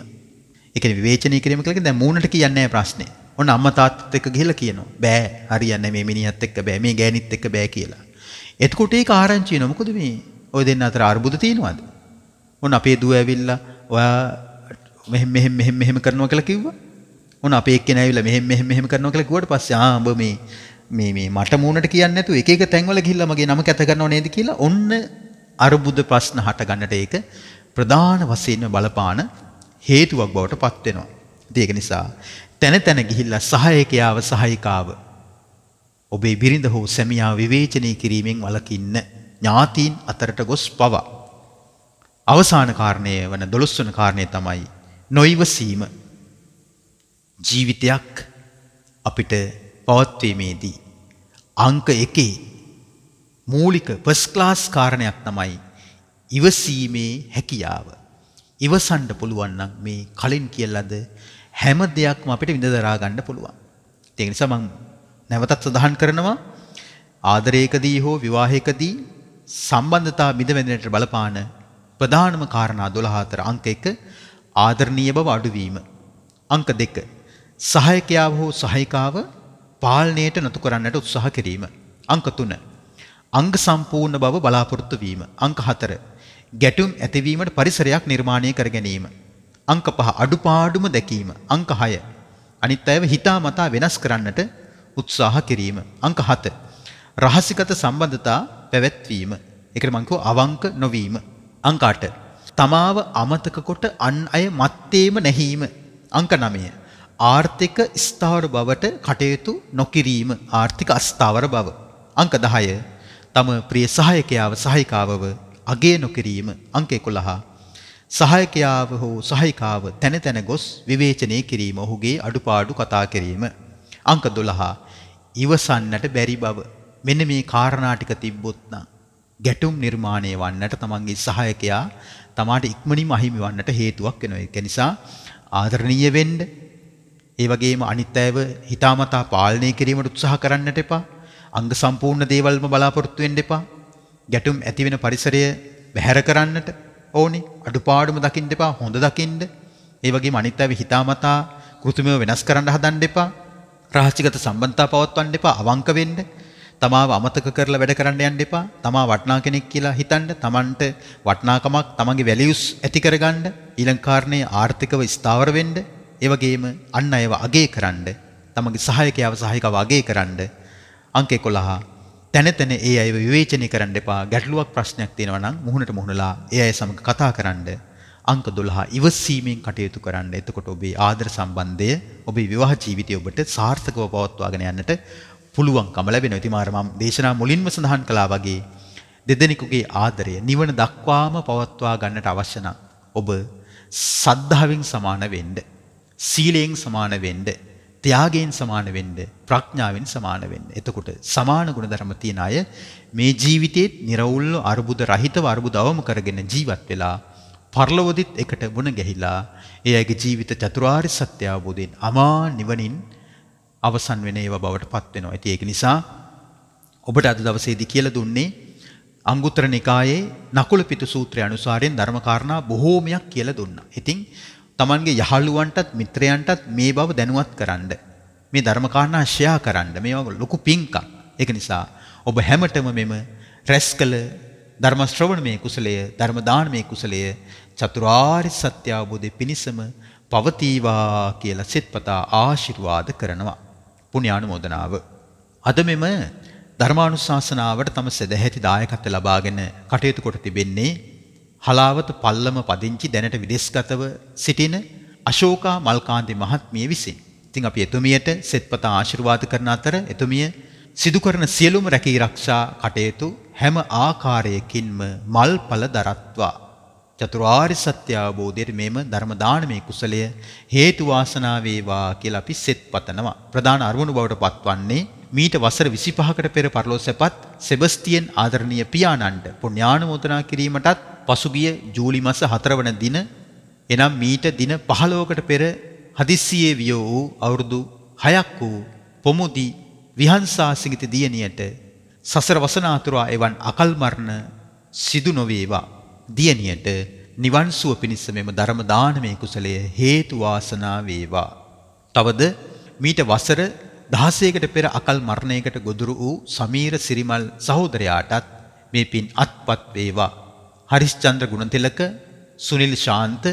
ඒ කියන්නේ විවේචනය කිරීම කියලා කියන්නේ දැන් මූණට කියන්නේ නැහැ ප්‍රශ්නේ. ඔන්න අම්මා තාත්තත් එක්ක ගිහලා කියනවා. බෑ හරියන්නේ මේ මිනිහත් එක්ක බෑ මේ ගෑණිත් එක්ක බෑ කියලා. එතකොට ඒක ආරංචි වෙනවා. මොකද මේ ඔය දෙන්න අතර අරුබුද තියෙනවද? ඔන්න අපේ දුව ඇවිල්ලා ඔයා මෙහෙම මෙහෙම මෙහෙම මෙහෙම කරනවා කියලා කිව්වා. ඔන්න අපේ එක්කෙනා ඇවිල්ලා මෙහෙම මෙහෙම මෙහෙම කරනවා කියලා කිව්වට පස්සේ ආ ඔබ මේ මේ මේ මට මූණට කියන්නේ නැතුව එක එක තැන්වල ගිහිල්ලා මගේ නම කැත ගන්නව නේද කියලා ඔන්න අරුබුද ප්‍රශ්න හට ගන්නට ඒක ප්‍රධාන වශයෙන්ම බලපාන හේතුවක් බවට පත් වෙනවා. ඒක නිසා තැන තැන ගිහිල්ලා සහායකයාව සහායිකාව ඔබේ බිරිඳ හෝ සැමියා විවේචනය කිරීමෙන් වළකින්න ඥාතීන් අතරට ගොස් පවා අවසාන කාරණය වන දොළොස්වන කාරණය තමයි නොයිවසීම ජීවිතයක් අපිට පවත්වීමේදී අංක එකේ මූලික පස් ක්ලාස් කාරණයක් තමයි ඉවසීමේ හැකියාව. ඉවසන්ඩ පුළුවන් නම් මේ කලින් කියලාද හැම දෙයක්ම අපිට විඳ දරා ගන්න පුළුවන්. ඒක නිසා මම නැවතත් සඳහන් කරනවා ආදරයකදී හෝ විවාහයකදී සම්බන්ධතා බිඳවැදෙනට බලපාන ප්‍රධානම කාරණා 12 අතර අංක 1 ආදරණීය බව අඩුවීම. අංක 2 සහායකයා හෝ සහායිකාව පාලනයට නතු කරන්නට උත්සාහ කිරීම. අංක 3 අංග සම්පූර්ණ බව බලාපොරොත්තු වීම. අංක 4 ගැටුම් ඇතිවීමට පරිසරයක් නිර්මාණය කර ගැනීම. අංක පහ අඩුපාඩුම දැකීම අංක 6 අනිත් අයව හිතාමතා වෙනස් කරන්නට උත්සාහ කිරීම අංක 7 රහසිගත සම්බන්ධතා පැවැත්වීම ඒකට මං අවංක නොවීම අංක තමාව අමතක කොට අන් අය මැත්තේම නැහීම අංක 9 ආර්ථික ස්ථාවර බවට කටයුතු නොකිරීම ආර්ථික අස්ථාවර බව අංක 10 තම ප්‍රිය සහායකයාව සහායිකාවව අගය නොකිරීම අංක 11 සහායකයාව හෝ සහායිකාව තැන තැන ගොස් විවේචනය කිරීම ඔහුගේ අඩුපාඩු කතා කිරීම. අංක 12. ඉවසන්නට බැරි බව. මෙන්න මේ කාරණා ටික තිබ්බොත් නම් ගැටුම් නිර්මාණය වන්නට තමන්ගේ සහායකයා තමාට ඉක්මනින්ම අහිමි වන්නට හේතුවක් වෙනවා. ඒක නිසා ආදරණීය වෙන්න, ඒ වගේම අනිත් අයව හිතාමතා පාලනය කිරීමට උත්සාහ කරන්නට එපා. අංග සම්පූර්ණ දේවල්ම බලාපොරොත්තු වෙන්න එපා. ගැටුම් ඇති වෙන පරිසරය බැහැර කරන්නට ඕනි අඩුපාඩුම දකින්න එපා හොඳ දකින්න. ඒ වගේම අනිත් අයව හිතාමතා කෘතිමව වෙනස් කරන්න හදන්න එපා. රහසිගත සම්බන්ධතා පවත්වන්න එපා අවංක වෙන්න. තමාව අමතක කරලා වැඩ කරන්න යන්න එපා. තමා වටිනා කෙනෙක් කියලා හිතන්න, Tamanට වටිනාකමක්, Tamanගේ වැලියුස් ඇති කරගන්න, ඊළඟ කාරණේ ආර්ථිකව ස්ථාවර වෙන්න, ඒ වගේම අන් අයව අගය කරන්න, Tamanගේ සහායකයව සහායිකව අගය කරන්න. අංක 11 තැනතන ඒ අයව විවේචනය කරන්න එපා. ගැටලුවක් ප්‍රශ්නයක් තියෙනවා නම් මුහුණට මුහුණලා ඒ අය සමග කතා කරන්න. අංක 12 ඉවසීමෙන් කටයුතු කරන්න. එතකොට ඔබේ ආදර සම්බන්ධය, ඔබේ විවාහ ජීවිතය ඔබට සාර්ථකව පවත්වාගෙන යන්නට පුළුවන්කම ලැබෙනවා. ඉතින් මාර මම දේශනා මුලින්ම සඳහන් කළා වගේ දෙදෙනෙකුගේ ආදරය නිවන දක්වාම පවත්වා ගන්නට අවශ්‍ය නම් ඔබ සද්ධාවෙන් සමාන වෙන්න, සීලයෙන් සමාන වෙන්න ත්‍යාගයෙන් සමාන වෙන්න, ප්‍රඥාවෙන් සමාන වෙන්න. එතකොට සමාන ගුණධර්ම තියන අය මේ ජීවිතේත් निरවුල්ව අරුබුද රහිතව අරුබුදවම කරගෙන ජීවත් වෙලා පරලොවදිත් එකට මුණ ගැහිලා ඒ අයගේ ජීවිත චතුරාර්ය සත්‍ය අවබෝධයෙන් අමා නිවනින් අවසන් වෙන ඒවා බවට පත් වෙනවා. ඉතින් ඒක නිසා ඔබට අද දවසේදී කියලා දුන්නේ අංගුත්තර නිකායේ නකුල පිටු සූත්‍රය අනුසාරයෙන් ධර්මකාරණා බොහෝමයක් කියලා දුන්නා. ඉතින් තමන්ගේ යහළුවන්ටත් මිත්‍රයන්ටත් මේ බව දැනුවත් කරන්න. මේ ධර්මකාරණා ශ්‍යා කරන්න. මේවා ලොකු පිංකක්. ඒක නිසා ඔබ හැමතෙම මෙම රැස් කළ ධර්ම ශ්‍රවණමේ කුසලය, ධර්ම දානමේ කුසලය චතුරාර්ය සත්‍ය අවබෝධය පිණිසම පවතිවා කියලා සිතපතා ආශිර්වාද කරනවා. පුණ්‍යානුමෝදනාව. අද මෙම ධර්මානුශාසනාවට තම සදැහැති දායකත්ව ලබාගෙන කටයුතු කොට තිබෙන්නේ හලාවත පල්ලම පදිංචි දැනට විදේශගතව සිටින අශෝකා මල්කාන්ති මහත්මිය විසින්. ඉතින් අපි එතුමියට සෙත්පතා ආශිර්වාද කරන අතර එතුමිය සිදු කරන සියලුම රැකී රක්ෂා කටයුතු හැම ආකාරයකින්ම මල්ඵල දරත්වා. චතුරාර්ය සත්‍ය අවබෝධයට මෙම ධර්ම දානමේ කුසලය හේතු වාසනා වේවා කියලා අපි සෙත්පතනවා. ප්‍රධාන අරමුණු බවට පත්වන්නේ මීට වසර 25කට පෙර පරලොස්සපත් සෙබස්තියන් ආදරණීය පියාණන්ට පුණ්‍යානුමෝදනා කිරීමටත් පසුගිය ජූලි මාස 4 වන දින එනම් මීට දින 15කට පෙර හදිස්සියේ වියෝ වූ අවුරුදු 6ක් වූ පොමුදි විහංසා සිඟිත දියණියට සසර වසන අතුරා එවන් අකල් මරණ සිදු නොවේවා දියණියට නිවන් සුව පිණිස මෙම ධර්ම දානමේ කුසලය හේතු වාසනා වේවා. තවද මීට වසර දහසේකට පෙර අකල් මරණයකට ගොදුරු වූ සමීර සිරිමල් සහෝදරයාටත් මේ පින් අත්පත් වේවා. හරිස්චන්ද්‍ර ගුණතිලක, සුනිල් ශාන්ත,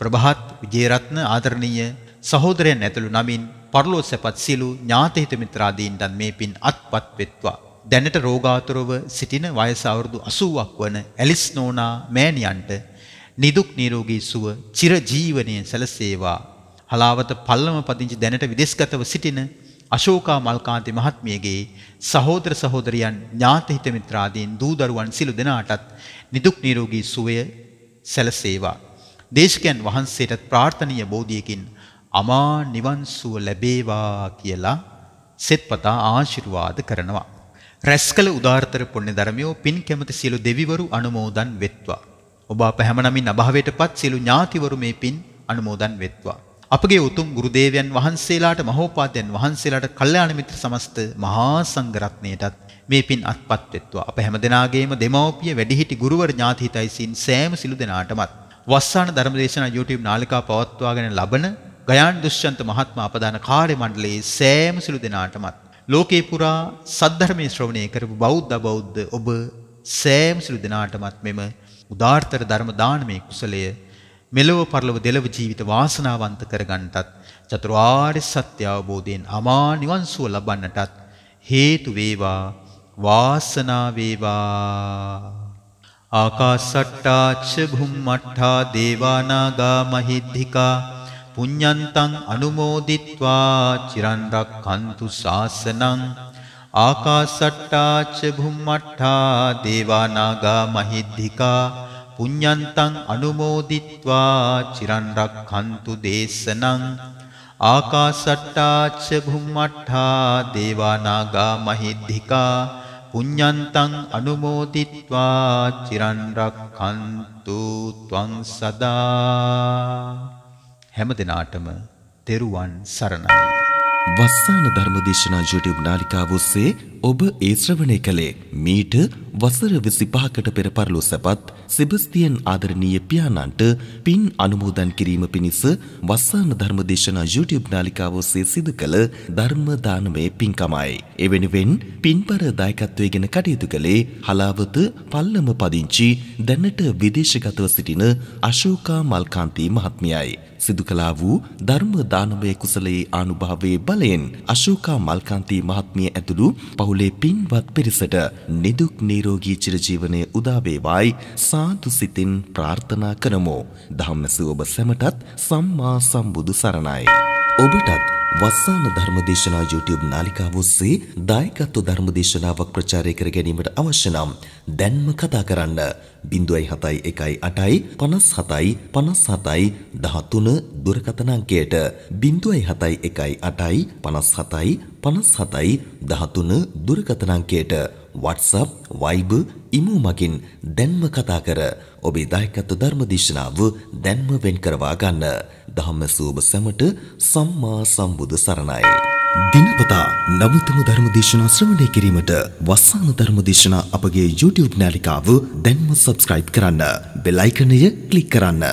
ප්‍රභාත් විජේරත්න ආදරණීය සහෝදරයන් ඇතුළු නමින් පරලෝසපත් සියලු ඥාතහිත මිත්‍රාදීන්ටත් මේ පින් අත්පත් වෙත්වා. දැනට රෝගාතුරව සිටින වයස අවුරුදු 80ක් වන ඇලිස් නෝනා මෑණියන්ට නිදුක් නිරෝගී සුව චිරජීවනයේ සැලසේවා. හලාවත පල්ලම පදිංචි දැනට විදේශගතව සිටින අශෝකා මල්කාන්ති මහත්මියගේ සහෝදර සහෝදරියන් ඥාත හිත මිත්‍රාදීන් දූ දරුවන් සිළු දෙනාටත් නිදුක් නිරෝගී සුවය සැලසේවා. දේශකයන් වහන්සේටත් ප්‍රාර්ථනීය බෝධියකින් අමා නිවන් සුව ලැබේවා කියලා සෙත්පතා ආශිර්වාද කරනවා. රැස්කල උදාර්ථර පුණ්‍ය ධර්මියෝ පින් කැමති සියලු දෙවිවරු අනුමෝදන් වෙත්වා. ඔබ අප හැමනමින් අභාවයට පත් සියලු ඥාතිවරු මේ පින් අනුමෝදන් වෙත්වා. අපගේ උතුම් ගුරුදේවයන් වහන්සේලාට මහෝපාද්‍යයන් වහන්සේලාට කල්යාණ මිත්‍ර සමස්ත මහා සංඝරත්නයටත් මේ පින් අත්පත් වෙත්වා අප හැමදෙනාගේම දෙමව්පිය වැඩිහිටි ගුරුවර ඥාතීතයිසින් සෑම සිළු දෙනාටමත් වස්සාන ධර්මදේශනා YouTube නාලිකා පවත්වාගෙන ලබන ගයාන් දුෂ්‍යන්ත මහත්මයා අපදාන කාර්ය මණ්ඩලයේ සෑම සිළු දෙනාටමත් ලෝකේ පුරා සද්ධර්මයේ ශ්‍රවණය කරපු බෞද්ධ බෞද්ධ ඔබ සෑම සිළු දෙනාටමත් මෙම උදාර්ථතර ධර්ම දානමේ කුසලය මෙලොව පරලොව දෙලව ජීවිත වාසනාවන්ත කරගන්නටත් චතුරාර්ය සත්‍ය අවබෝධයෙන් අමා නිවන් සුව ලබන්නටත් හේතු වේවා වාසනා වේවා ආකාසට්ටා ච භුම්මට්ටා දේවානාගා මහිද්దికා පුඤ්ඤන්තං අනුමෝදිත්වා චිරන් රක්ඛන්තු ශාසනං ආකාසට්ටා ච භුම්මට්ටා දේවානාගා මහිද්దికා පුඤ්ඤන්තං අනුමෝදිත්වා චිරන් රක්ඛන්තු දේශනං ආකාසට්ටාච්ච භුම්මට්ඨා දේවානාගා මහිද්దికා පුඤ්ඤන්තං අනුමෝදිත්වා චිරන් රක්ඛන්තු ත්වං සදා හැම දිනාටම තෙරුවන් සරණයි
වස්සාන ධර්ම දේශනා YouTube නාලිකාව ඔස්සේ ඔබ ඒ ශ්‍රවණය කළේ මීට වසර 25කට පෙර පරලොස්සපත් සෙබස්තියන් ආදරණීය පියාණන්ට පින් අනුමෝදන් කිරීම පිණිස වස්සාන ධර්මදේශනා YouTube නාලිකාව ඔස්සේ සිදු කළ ධර්ම දානමය පින්කමයි. එවෙනුවෙන් පින්පර දායකත්වයේගෙන කටයුතු කළේ හලාවත පල්ලම පදිංචි දැනට විදේශගතව සිටින අශෝකා මල්කාන්ති මහත්මියයි. සිදු කළා වූ ධර්ම දානමය කුසලයේ ආනුභාවයේ බලයෙන් අශෝකා මල්කාන්ති මහත්මිය ඇතුළු පවුල පවුලේ පින්වත් පිරිසට නිදුක් නිරෝගී චිරජීවනය උදා වේවායි සාදු සිතින් ප්‍රාර්ථනා කරමු. ධම්මසු ඔබ සැමටත් සම්මා සම්බුදු සරණයි. ඔබටත් වස්සාන ධර්මදේශනා YouTube නාලිකාව ඔස්සේ දායකත්ව ධර්මදේශනාවක් ප්‍රචාරය කර ගැනීමට අවශ්‍ය නම් දැන්ම කතා කරන්න 071 8යි 57යි 13 දුරකථන අංකයට 071 8යි 57යි 13 දුරකථන අංකයට WhatsApp, Viber, ඉමෝ මගින් දැන්ම කතා කර ඔබේ දායකත්ව ධර්මදේශනාව දැන්ම වෙන් කරවා ගන්න. ධම්ම සූබ සැමට සම්මා සම්බුදු සරණයි. දිනපතා නවතම ධර්මදේශනා ශ්‍රවණය කිරීමට වස්සාන ධර්මදේශනා අපගේ YouTube නාලිකාව දැන්ම subscribe කරන්න. බෙල් icon එක click කරන්න.